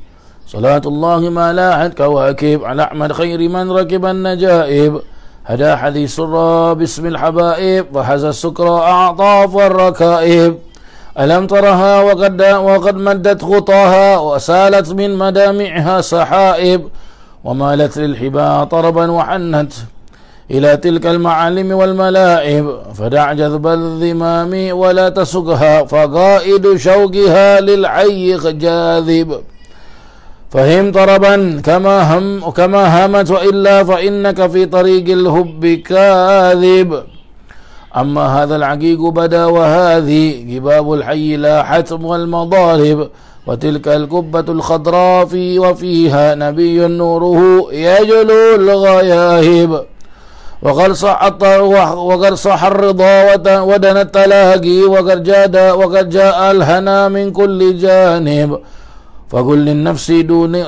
صلاة الله ما لاحت كواكب على أحمد خير من ركب النجائب هدا حديث الرا باسم الحبائب وحز السكر أعطاف الركائب ألم ترها وقد, وقد مدت خطاها وسالت من مدامعها سحائب ومالت للحبا طربا وحنت إلى تلك المعالم والملائب فدع جذب الذمام ولا تسقها فقائد شوقها للعي جاذب فهم طربا كما هم كما همت والا فانك في طريق الهب كاذب اما هذا العقيق بدا وهذه جباب الحي لا حتم والمضارب وتلك القبة الخضراء في وفيها نبي نوره يجلو الغياهب وقد صح وقد صح الرضا ودنا التلاقي وقد جاد وقد جاء الهنا من كل جانب فقل للنفس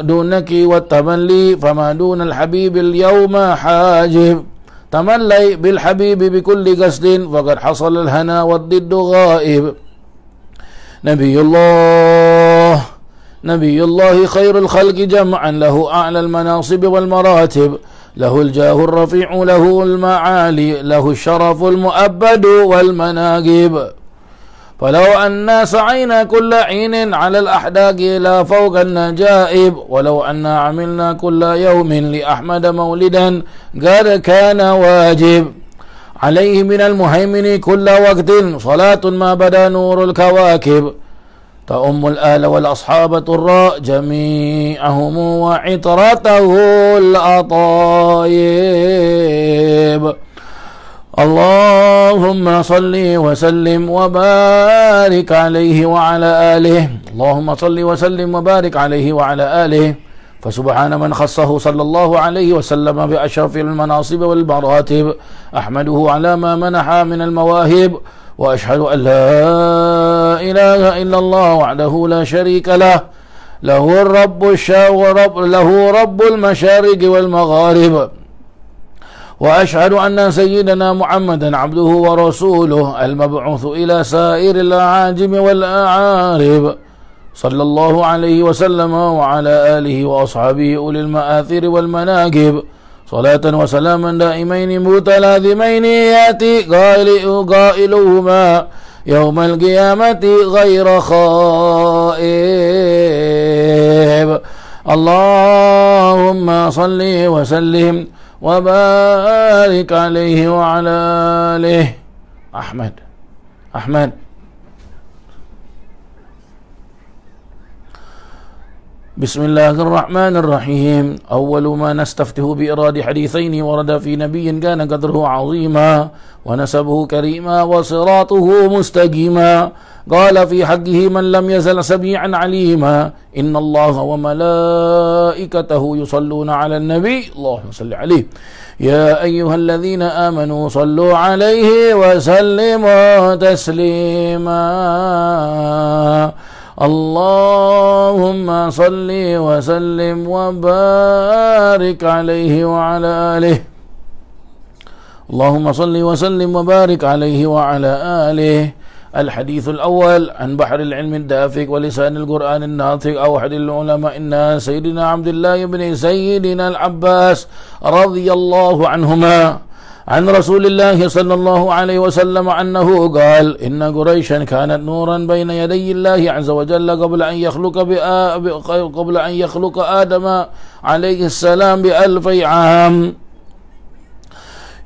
دونك والتملي فما دون الحبيب اليوم حاجب تملي بالحبيب بكل قصد فقد حصل الهنا والضد غائب نبي الله نبي الله خير الخلق جمعا له أعلى المناصب والمراتب له الجاه الرفيع له المعالي له الشرف المؤبد والمناقب فلو أن سعينا كل عين على الأحداق إلى فوق النجائب ولو أن عملنا كل يوم لأحمد مولدا قد كان واجب عليه من المهيمن كل وقت صلاة ما بدا نور الكواكب تأم الآل والأصحاب طراء جميعهم وعطرته الأطايب اللهم صل وسلم وبارك عليه وعلى آله اللهم صل وسلم وبارك عليه وعلى آله فسبحان من خصه صلى الله عليه وسلم بأشرف المناصب والمراتب أحمده على ما منح من المواهب وأشهد أن لا إله إلا الله وحده لا شريك له له الرب الشا ورب له رب المشارق والمغارب واشهد ان سيدنا محمدا عبده ورسوله المبعوث الى سائر الاعاجم والاعارب صلى الله عليه وسلم وعلى اله واصحابه اولي المآثر والمناقب صلاة وسلاما دائمين متلازمين ياتي قائل قائلهما يوم القيامة غير خائب اللهم صل وسلم وبارك عليه وعلى آله أحمد أحمد بسم الله الرحمن الرحيم أول ما نستفته بإراد حديثين ورد في نبي كان قدره عظيما ونسبه كريما وصراطه مستقيما قال في حقه من لم يزل سميعا عليما إن الله وملائكته يصلون على النبي اللهم صل عليه يا أيها الذين آمنوا صلوا عليه وسلموا تسليما اللهم صل وسلم وبارك عليه وعلى آله اللهم صل وسلم وبارك عليه وعلى آله الحديث الأول عن بحر العلم الدافق ولسان القرآن الناطق اوحد العلماء الناس سيدنا عبد الله بن سيدنا العباس رضي الله عنهما عن رسول الله صلى الله عليه وسلم أنه قال إن قريشا كانت نورا بين يدي الله عز وجل قبل أن يخلق قبل أن يخلق آدم عليه السلام بألف عام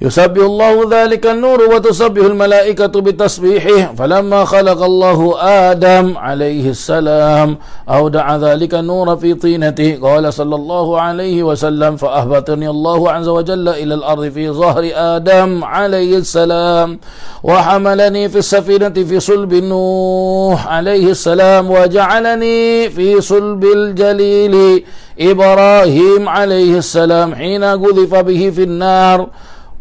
يسبح الله ذلك النور وتسبح الملائكة بتسبيحه فلما خلق الله آدم عليه السلام أودع ذلك النور في طينته قال صلى الله عليه وسلم فأهبطني الله عز وجل إلى الأرض في ظهر آدم عليه السلام وحملني في السفينة في صلب نوح عليه السلام وجعلني في صلب الجليل إبراهيم عليه السلام حين قذف به في النار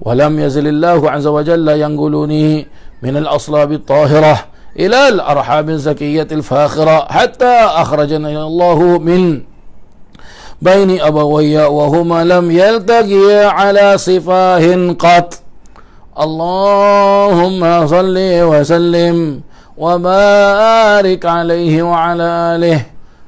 ولم يزل الله عز وجل ينقلني من الأصلاب الطاهرة إلى الأرحام الزكية الفاخرة حتى أخرجني الله من بين أبوي وهما لم يلتقيا على صفاه قط اللهم صل وسلم وبارك عليه وعلى آله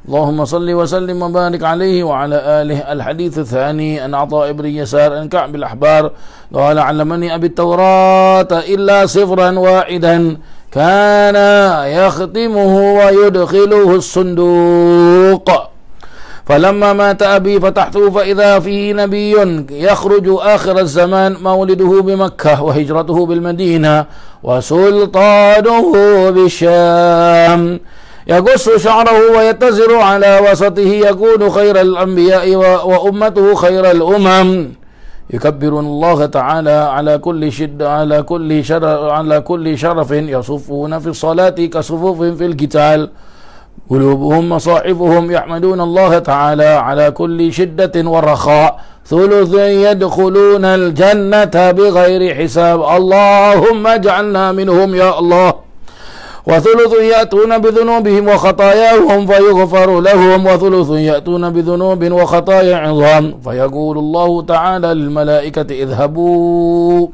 اللهم صل وسلم وبارك عليه وعلى آله الحديث الثاني أن عطاء إبن يسار أن كعب الأحبار قال علمني أبي التوراة إلا صفرا واحدا كان يختمه ويدخله الصندوق فلما مات أبي فتحته فإذا فيه نبي يخرج آخر الزمان مولده بمكة وهجرته بالمدينة وسلطانه بالشام يقص شعره ويتزر على وسطه يكون خير الأنبياء وأمته خير الأمم يكبر الله تعالى على كل شد على كل شر على كل شرف يصفون في الصلاة كصفوفهم في القتال قلوبهم مصاحفهم يحمدون الله تعالى على كل شدة ورخاء ثلث يدخلون الجنة بغير حساب اللهم اجعلنا منهم يا الله وثلث يأتون بذنوبهم وخطاياهم فيغفر لهم وثلث يأتون بذنوب وخطايا عظام فيقول الله تعالى للملائكة اذهبوا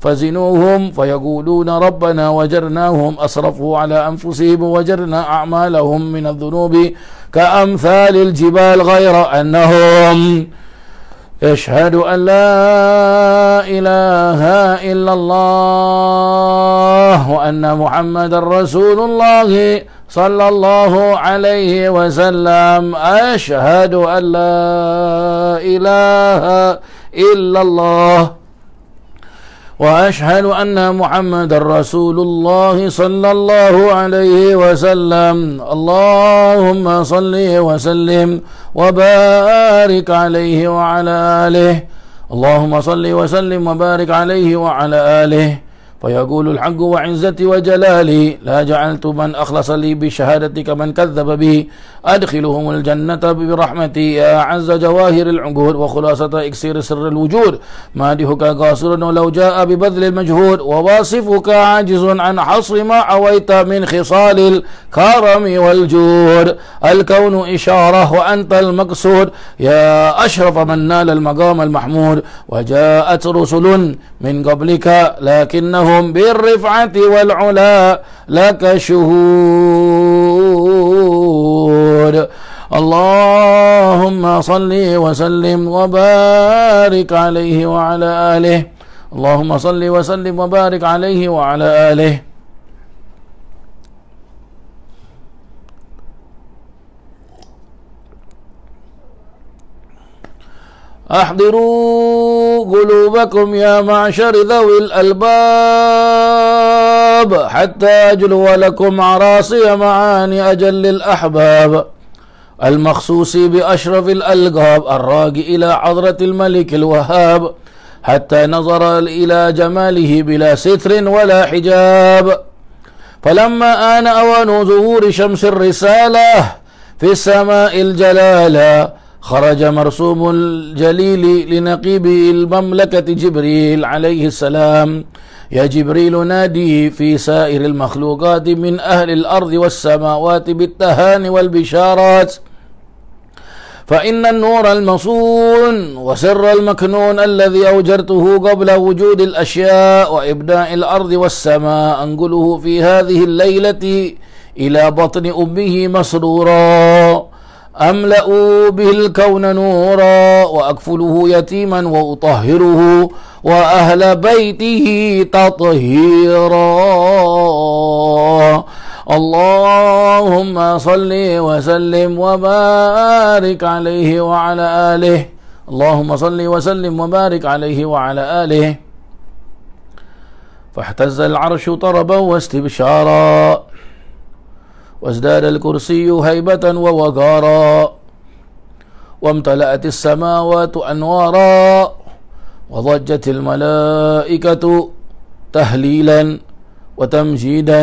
فزنوهم فيقولون ربنا وجرناهم أسرفوا على أنفسهم وجرنا أعمالهم من الذنوب كأمثال الجبال غير أنهم اشهد أن لا إله إلا الله وأن محمد رسول الله صلى الله عليه وسلم أشهد أن لا إله إلا الله واشهد ان محمد رسول الله صلى الله عليه وسلم اللهم صل وسلم وبارك عليه وعلى اله اللهم صل وسلم وبارك عليه وعلى اله فيقول الحق وعزتي وجلالي لا جعلت من أخلص لي بشهادتك من كذب بي أدخلهم الجنة برحمتي يا عز جواهر العقول وخلاصة إكسير سر الوجود مادحك قاصر لو جاء ببذل المجهود وواصفك عاجز عن حصر ما أويت من خصال الكرم والجود الكون إشارة وأنت المقصود يا أشرف من نال المقام المحمود وجاءت رسل من قبلك لكنه وهم بالرفعة والعلا لك شهود اللهم صل وسلم وبارك عليه وعلى آله اللهم صل وسلم وبارك عليه وعلى آله أحضروا قلوبكم يا معشر ذوي الألباب حتى أجلو لكم عراصي معاني أجل الأحباب المخصوص بأشرف الألقاب الراقي إلى حضرة الملك الوهاب حتى نظر إلى جماله بلا ستر ولا حجاب فلما آن أوان ظهور شمس الرسالة في السماء الجلالة خرج مرسوم الجليل لنقيب المملكة جبريل عليه السلام يا جبريل نادي في سائر المخلوقات من أهل الأرض والسماوات بالتهاني والبشارات فإن النور المصون وسر المكنون الذي أوجرته قبل وجود الأشياء وإبداء الأرض والسماء أنقله في هذه الليلة إلى بطن أمه مسرورا أملأوا به الكون نورا وأكفله يتيما وأطهره وأهل بيته تطهيرا اللهم صل وسلم وبارك عليه وعلى آله اللهم صل وسلم وبارك عليه وعلى آله فاحتز العرش طربا واستبشارا وازداد الكرسي هيبة ووقارا وامتلأت السماوات أنوارا وضجت الملائكة تهليلا وتمجيدا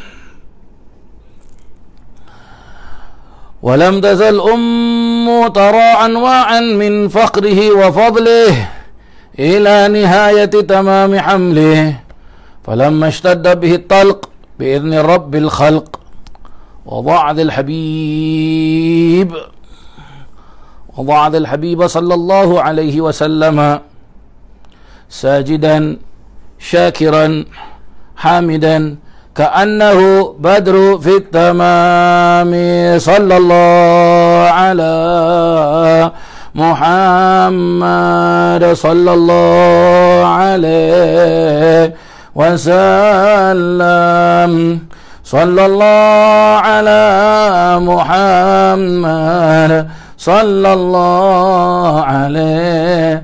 ولم تزل أم ترى أنواعا من فقره وفضله إلى نهاية تمام حمله فلما اشتد به الطلق بإذن رب الخلق وضع ذي الحبيب وضع ذي الحبيب صلى الله عليه وسلم ساجدا شاكرا حامدا كأنه بدر في التمام صلى الله على محمد صلى الله عليه وسلم صلى الله على محمد صلى الله عليه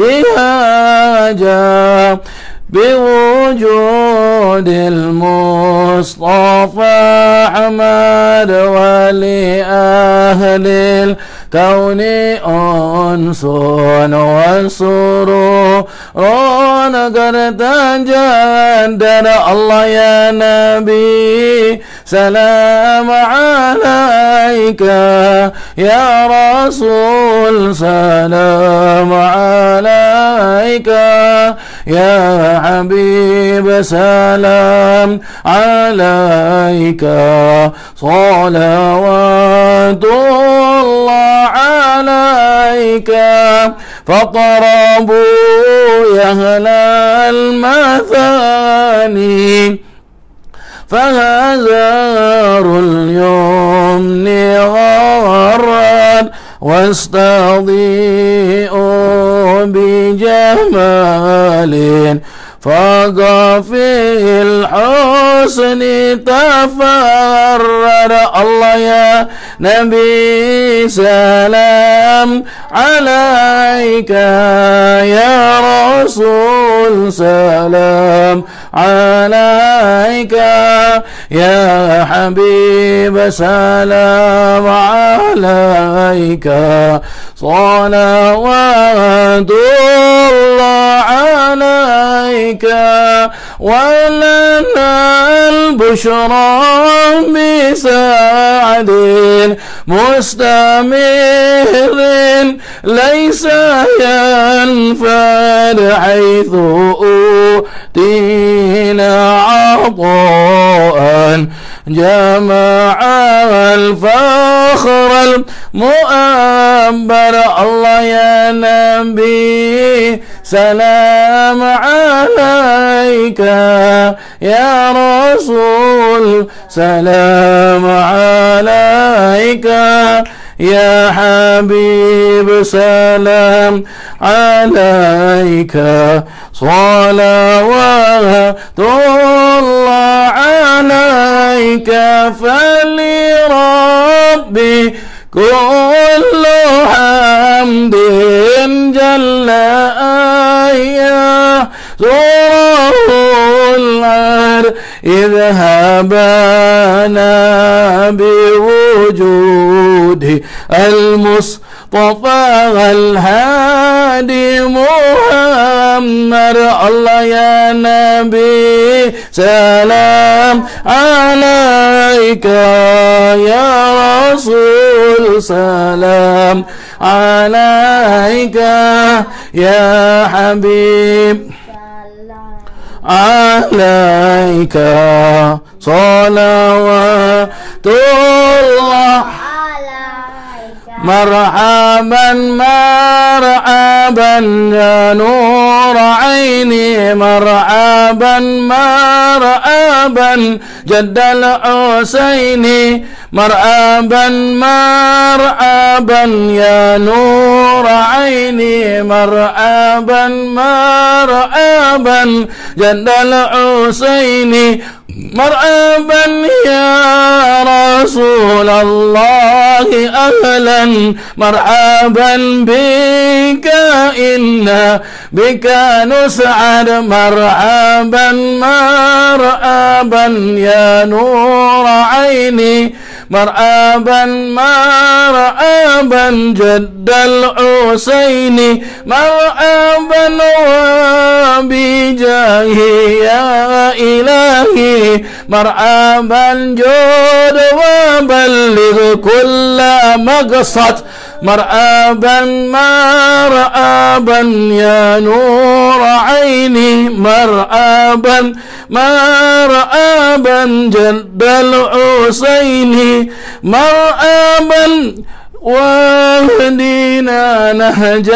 احتياجا بوجود المصطفى أحمد ولأهل الكون أنس وسرور قد تجدد الله يا نبي سلام عليك يا رسول سلام عليك يا حبيب سلام عليك صلوات الله عليك فاقربوا يا أهل المثاني فهذا اليمن غرا واستضيء بجمال فقى في الحسن تفرد الله يا نبي سلام عليك يا رسول سلام عليك يا حبيب سلام عليك صلوات الله عليك ولنا البشرى بسعد مستمر ليس ينفد حيث أوتي جماعة الفخر المؤبر الله يا نبي سلام عليك يا رسول سلام عليك يا حبيب سلام عليك صلوات الله عليك فلربي كل حمد جل يا سوره الارض اذهبانا بوجود المصطفى الهادي محمد الله يا نبي سلام عليك يا رسول سلام عليك يا حبيب عليك صلوات الله مرحبا مرحبا يا نور عيني مرحبا مرحبا جد الحسين مرحبا مرحبا يا نور عيني مرحبا مرحبا جد الحسين مرحبا يا رسول الله أهلا مرحبا بك إنا بك نسعد مرحبا مرحبا يا نور عيني مرآبا مرآبا جد الحسين مرآبا وبجاهي يا إلهي مرآبا جود وبلغ كل مقصد مرآبا مرآبا يا نور عيني مرآبا مرآبا جد الحسين مرآبا واهدينا نهج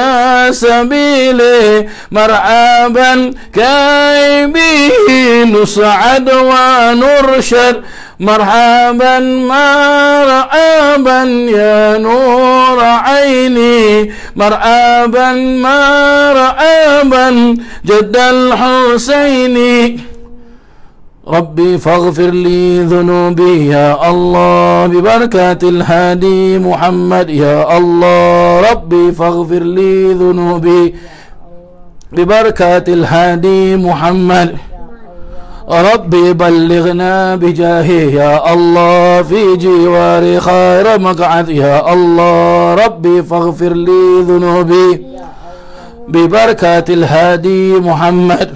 سبيله مرعبا كاي به نصعد ونرشد مرحبا مرحبا يا نور عيني مرحبا مرحبا جد الحسين ربي فاغفر لي ذنوبي يا الله ببركة الهادي محمد يا الله ربي فاغفر لي ذنوبي ببركة الهادي محمد ربي بلغنا بجاهه يا الله في جوار خير مقعد يا الله ربي فاغفر لي ذنوبي ببركة الهادي محمد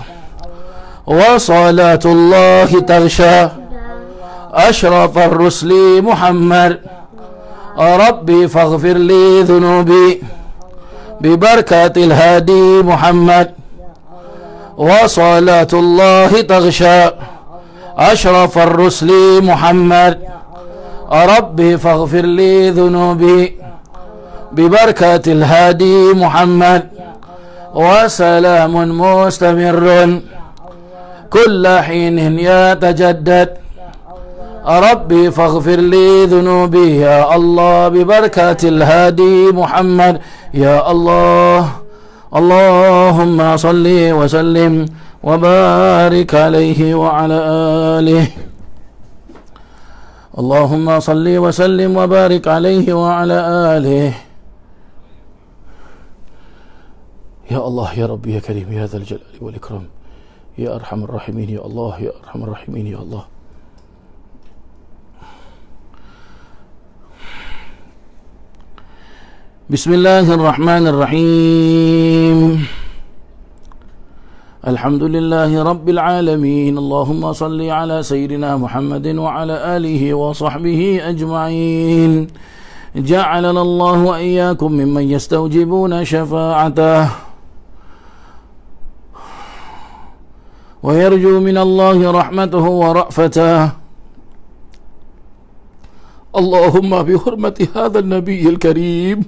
وصلاة الله تغشى أشرف الرسل محمد ربي فاغفر لي ذنوبي ببركة الهادي محمد وصلاة الله تغشى أشرف الرسل محمد ربي فاغفر لي ذنوبي ببركة الهادي محمد وسلام مستمر كل حين يتجدد ربي فاغفر لي ذنوبي يا الله ببركة الهادي محمد يا الله اللهم صل وسلم وبارك عليه وعلى آله اللهم صل وسلم وبارك عليه وعلى آله يا الله يا رب يا كريم يا ذا الجلال والإكرام يا أرحم الراحمين يا الله يا أرحم الراحمين يا الله بسم الله الرحمن الرحيم الحمد لله رب العالمين اللهم صل على سيدنا محمد وعلى آله وصحبه أجمعين جعلنا الله وإياكم ممن يستوجبون شفاعته ويرجو من الله رحمته ورأفته اللهم بحرمة هذا النبي الكريم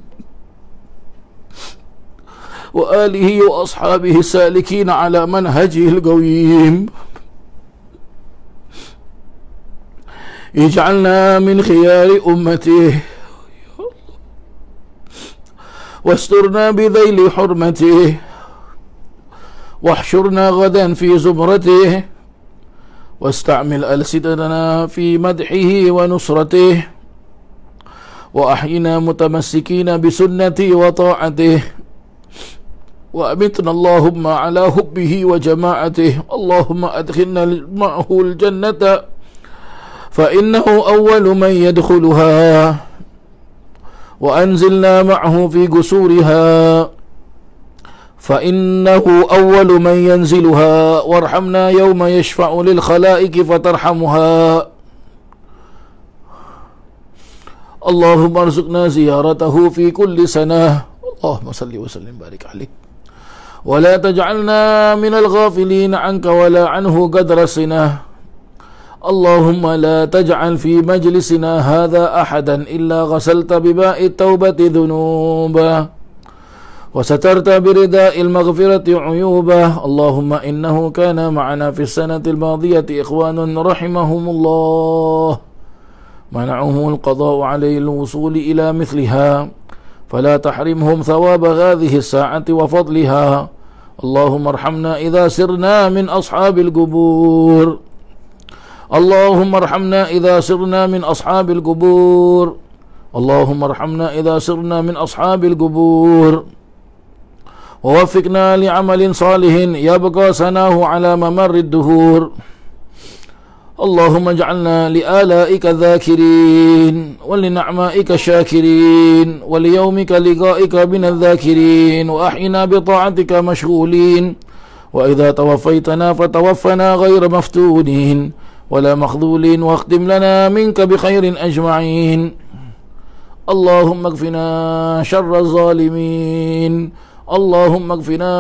وآله وأصحابه السالكين على منهجه القويم اجعلنا من خيار أمته واسترنا بذيل حرمته واحشرنا غدا في زمرته واستعمل ألسنتنا في مدحه ونصرته وأحينا متمسكين بسنته وطاعته وأمتنا اللهم على حبه وجماعته اللهم أدخلنا معه الجنة فإنه أول من يدخلها وأنزلنا معه في قصورها فإنه أول من ينزلها وارحمنا يوم يشفع للخلائق فترحمها اللهم ارزقنا زيارته في كل سنة اللهم صل وسلم بارك عليه ولا تجعلنا من الغافلين عنك ولا عنه قدر سنه اللهم لا تجعل في مجلسنا هذا احدا الا غسلت بماء التوبه ذنوبا وسترت برداء المغفرة عيوبه اللهم إنه كان معنا في السنة الماضية إخوان رحمهم الله منعهم القضاء عليه الوصول إلى مثلها فلا تحرمهم ثواب هذه الساعة وفضلها اللهم ارحمنا إذا سرنا من أصحاب القبور اللهم ارحمنا إذا سرنا من أصحاب القبور اللهم ارحمنا إذا سرنا من أصحاب القبور ووفقنا لعمل صالح يبقى سناه على ممر الدهور اللهم اجعلنا لآلائك ذاكرين ولنعمائك شاكرين وليومك لقائك من الذاكرين وأحينا بطاعتك مشغولين وإذا توفيتنا فتوفنا غير مفتونين ولا مخذولين واختم لنا منك بخير أجمعين اللهم اكفنا شر الظالمين اللهم اكفنا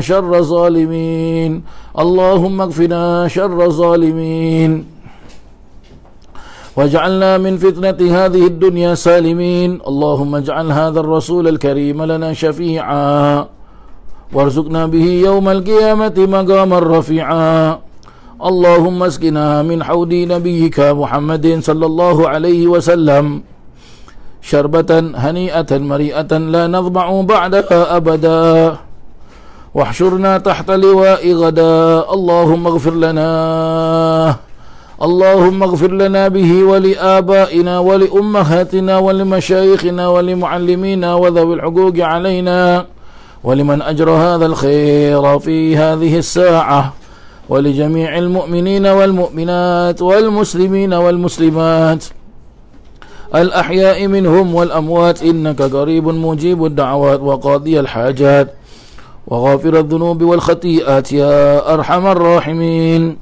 شر ظالمين اللهم اكفنا شر ظالمين واجعلنا من فتنة هذه الدنيا سالمين اللهم اجعل هذا الرسول الكريم لنا شفيعا وارزقنا به يوم القيامة مقاما رفيعا اللهم اسقنا من حوض نبيك محمد صلى الله عليه وسلم شربة هنيئة مريئة لا نضبع بعدها أبدا واحشرنا تحت لواء غدا اللهم اغفر لنا اللهم اغفر لنا به ولآبائنا ولأمهاتنا ولمشايخنا ولمعلمينا وذوي الحقوق علينا ولمن أجر هذا الخير في هذه الساعة ولجميع المؤمنين والمؤمنات والمسلمين والمسلمات الأحياء منهم والأموات إنك قريب مجيب الدعوات وقاضي الحاجات وغافر الذنوب والخطيئات يا أرحم الراحمين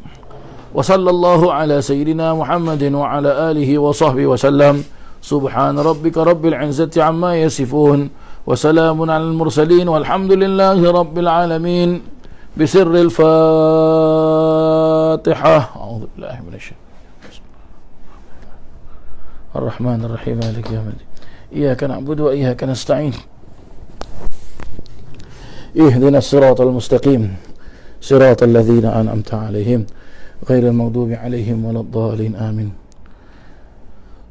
وصلى الله على سيدنا محمد وعلى آله وصحبه وسلم سبحان ربك رب العزة عما يصفون وسلام على المرسلين والحمد لله رب العالمين بسر الفاتحة أعوذ بالله من الشيطان الرحمن الرحيم مالك يوم الدين إياك نعبد وإياك نستعين اهدنا الصراط المستقيم صراط الذين أنعمت عليهم غير المغضوب عليهم ولا الضالين آمين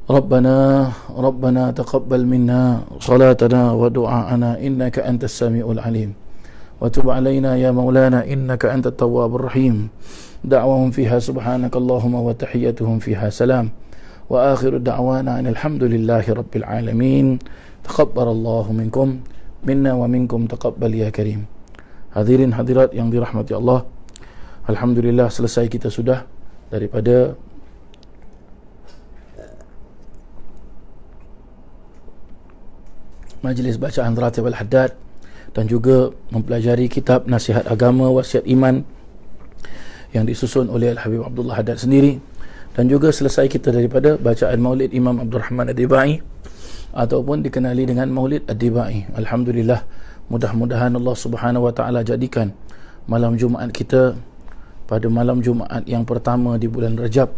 ربنا ربنا تقبل منا صلاتنا ودعاءنا إنك أنت السميع العليم وتب علينا يا مولانا إنك أنت التواب الرحيم دعوهم فيها سبحانك اللهم وتحيتهم فيها سلام واخر دعوانا ان الحمد لله رب العالمين تقبل الله منكم منا ومنكم تقبل يا كريم hadirin hadirat yang dirahmati Allah alhamdulillah selesai kita sudah daripada majlis bacaan Ratib al-Haddad dan juga mempelajari kitab nasihat agama wasiat iman yang disusun oleh Al-Habib Abdullah Haddad sendiri dan juga selesai kita daripada bacaan maulid Imam Abdul Rahman ad ataupun dikenali dengan maulid Adibai. Alhamdulillah mudah-mudahan Allah Subhanahu Wa Taala jadikan malam Jumaat kita pada malam Jumaat yang pertama di bulan Rajab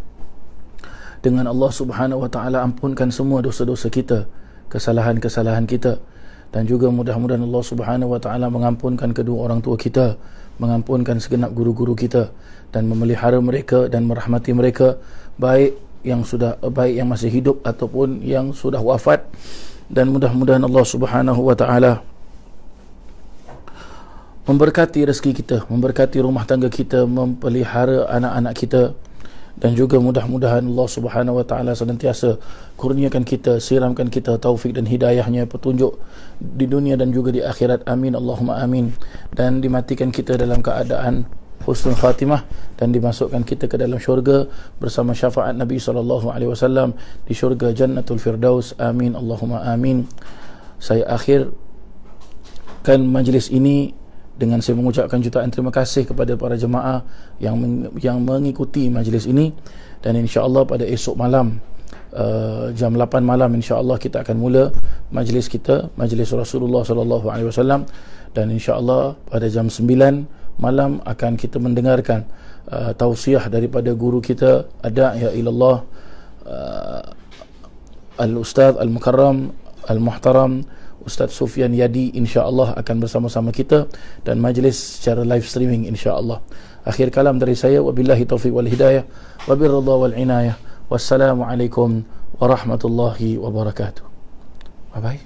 dengan Allah Subhanahu Wa Taala ampunkan semua dosa-dosa kita kesalahan-kesalahan kita dan juga mudah-mudahan Allah Subhanahu Wa Taala mengampunkan kedua orang tua kita mengampunkan segenap guru-guru kita dan memelihara mereka dan merahmati mereka baik yang sudah eh, baik yang masih hidup ataupun yang sudah wafat dan mudah-mudahan Allah Subhanahu wa taala memberkati rezeki kita, memberkati rumah tangga kita, memelihara anak-anak kita dan juga mudah-mudahan Allah Subhanahu wa taala senantiasa kurniakan kita, siramkan kita taufik dan hidayahnya petunjuk di dunia dan juga di akhirat. Amin Allahumma amin. Dan dimatikan kita dalam keadaan husnul khatimah dan dimasukkan kita ke dalam syurga bersama syafaat Nabi sallallahu alaihi wasallam di syurga Jannatul Firdaus. Amin Allahumma amin. Saya akhir kan majlis ini dengan saya mengucapkan jutaan terima kasih kepada para jemaah yang yang mengikuti majlis ini dan insya-Allah pada esok malam Uh, jam 8 malam insya-Allah kita akan mula majlis kita majlis Rasulullah sallallahu alaihi wasallam dan insya-Allah pada jam malam akan kita mendengarkan uh, tausiah daripada guru kita ada ya ilallah uh, al ustaz al mukarram al muhtaram Ustaz Sufian Yadi insya-Allah akan bersama-sama kita dan majlis secara live streaming insya-Allah. Akhir kalam dari saya wabillahi taufik wal hidayah wabirradha wal inayah. Wassalamualaikum warahmatullahi wabarakatuh. Bye bye.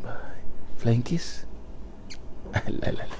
Bye. Flying kiss. la la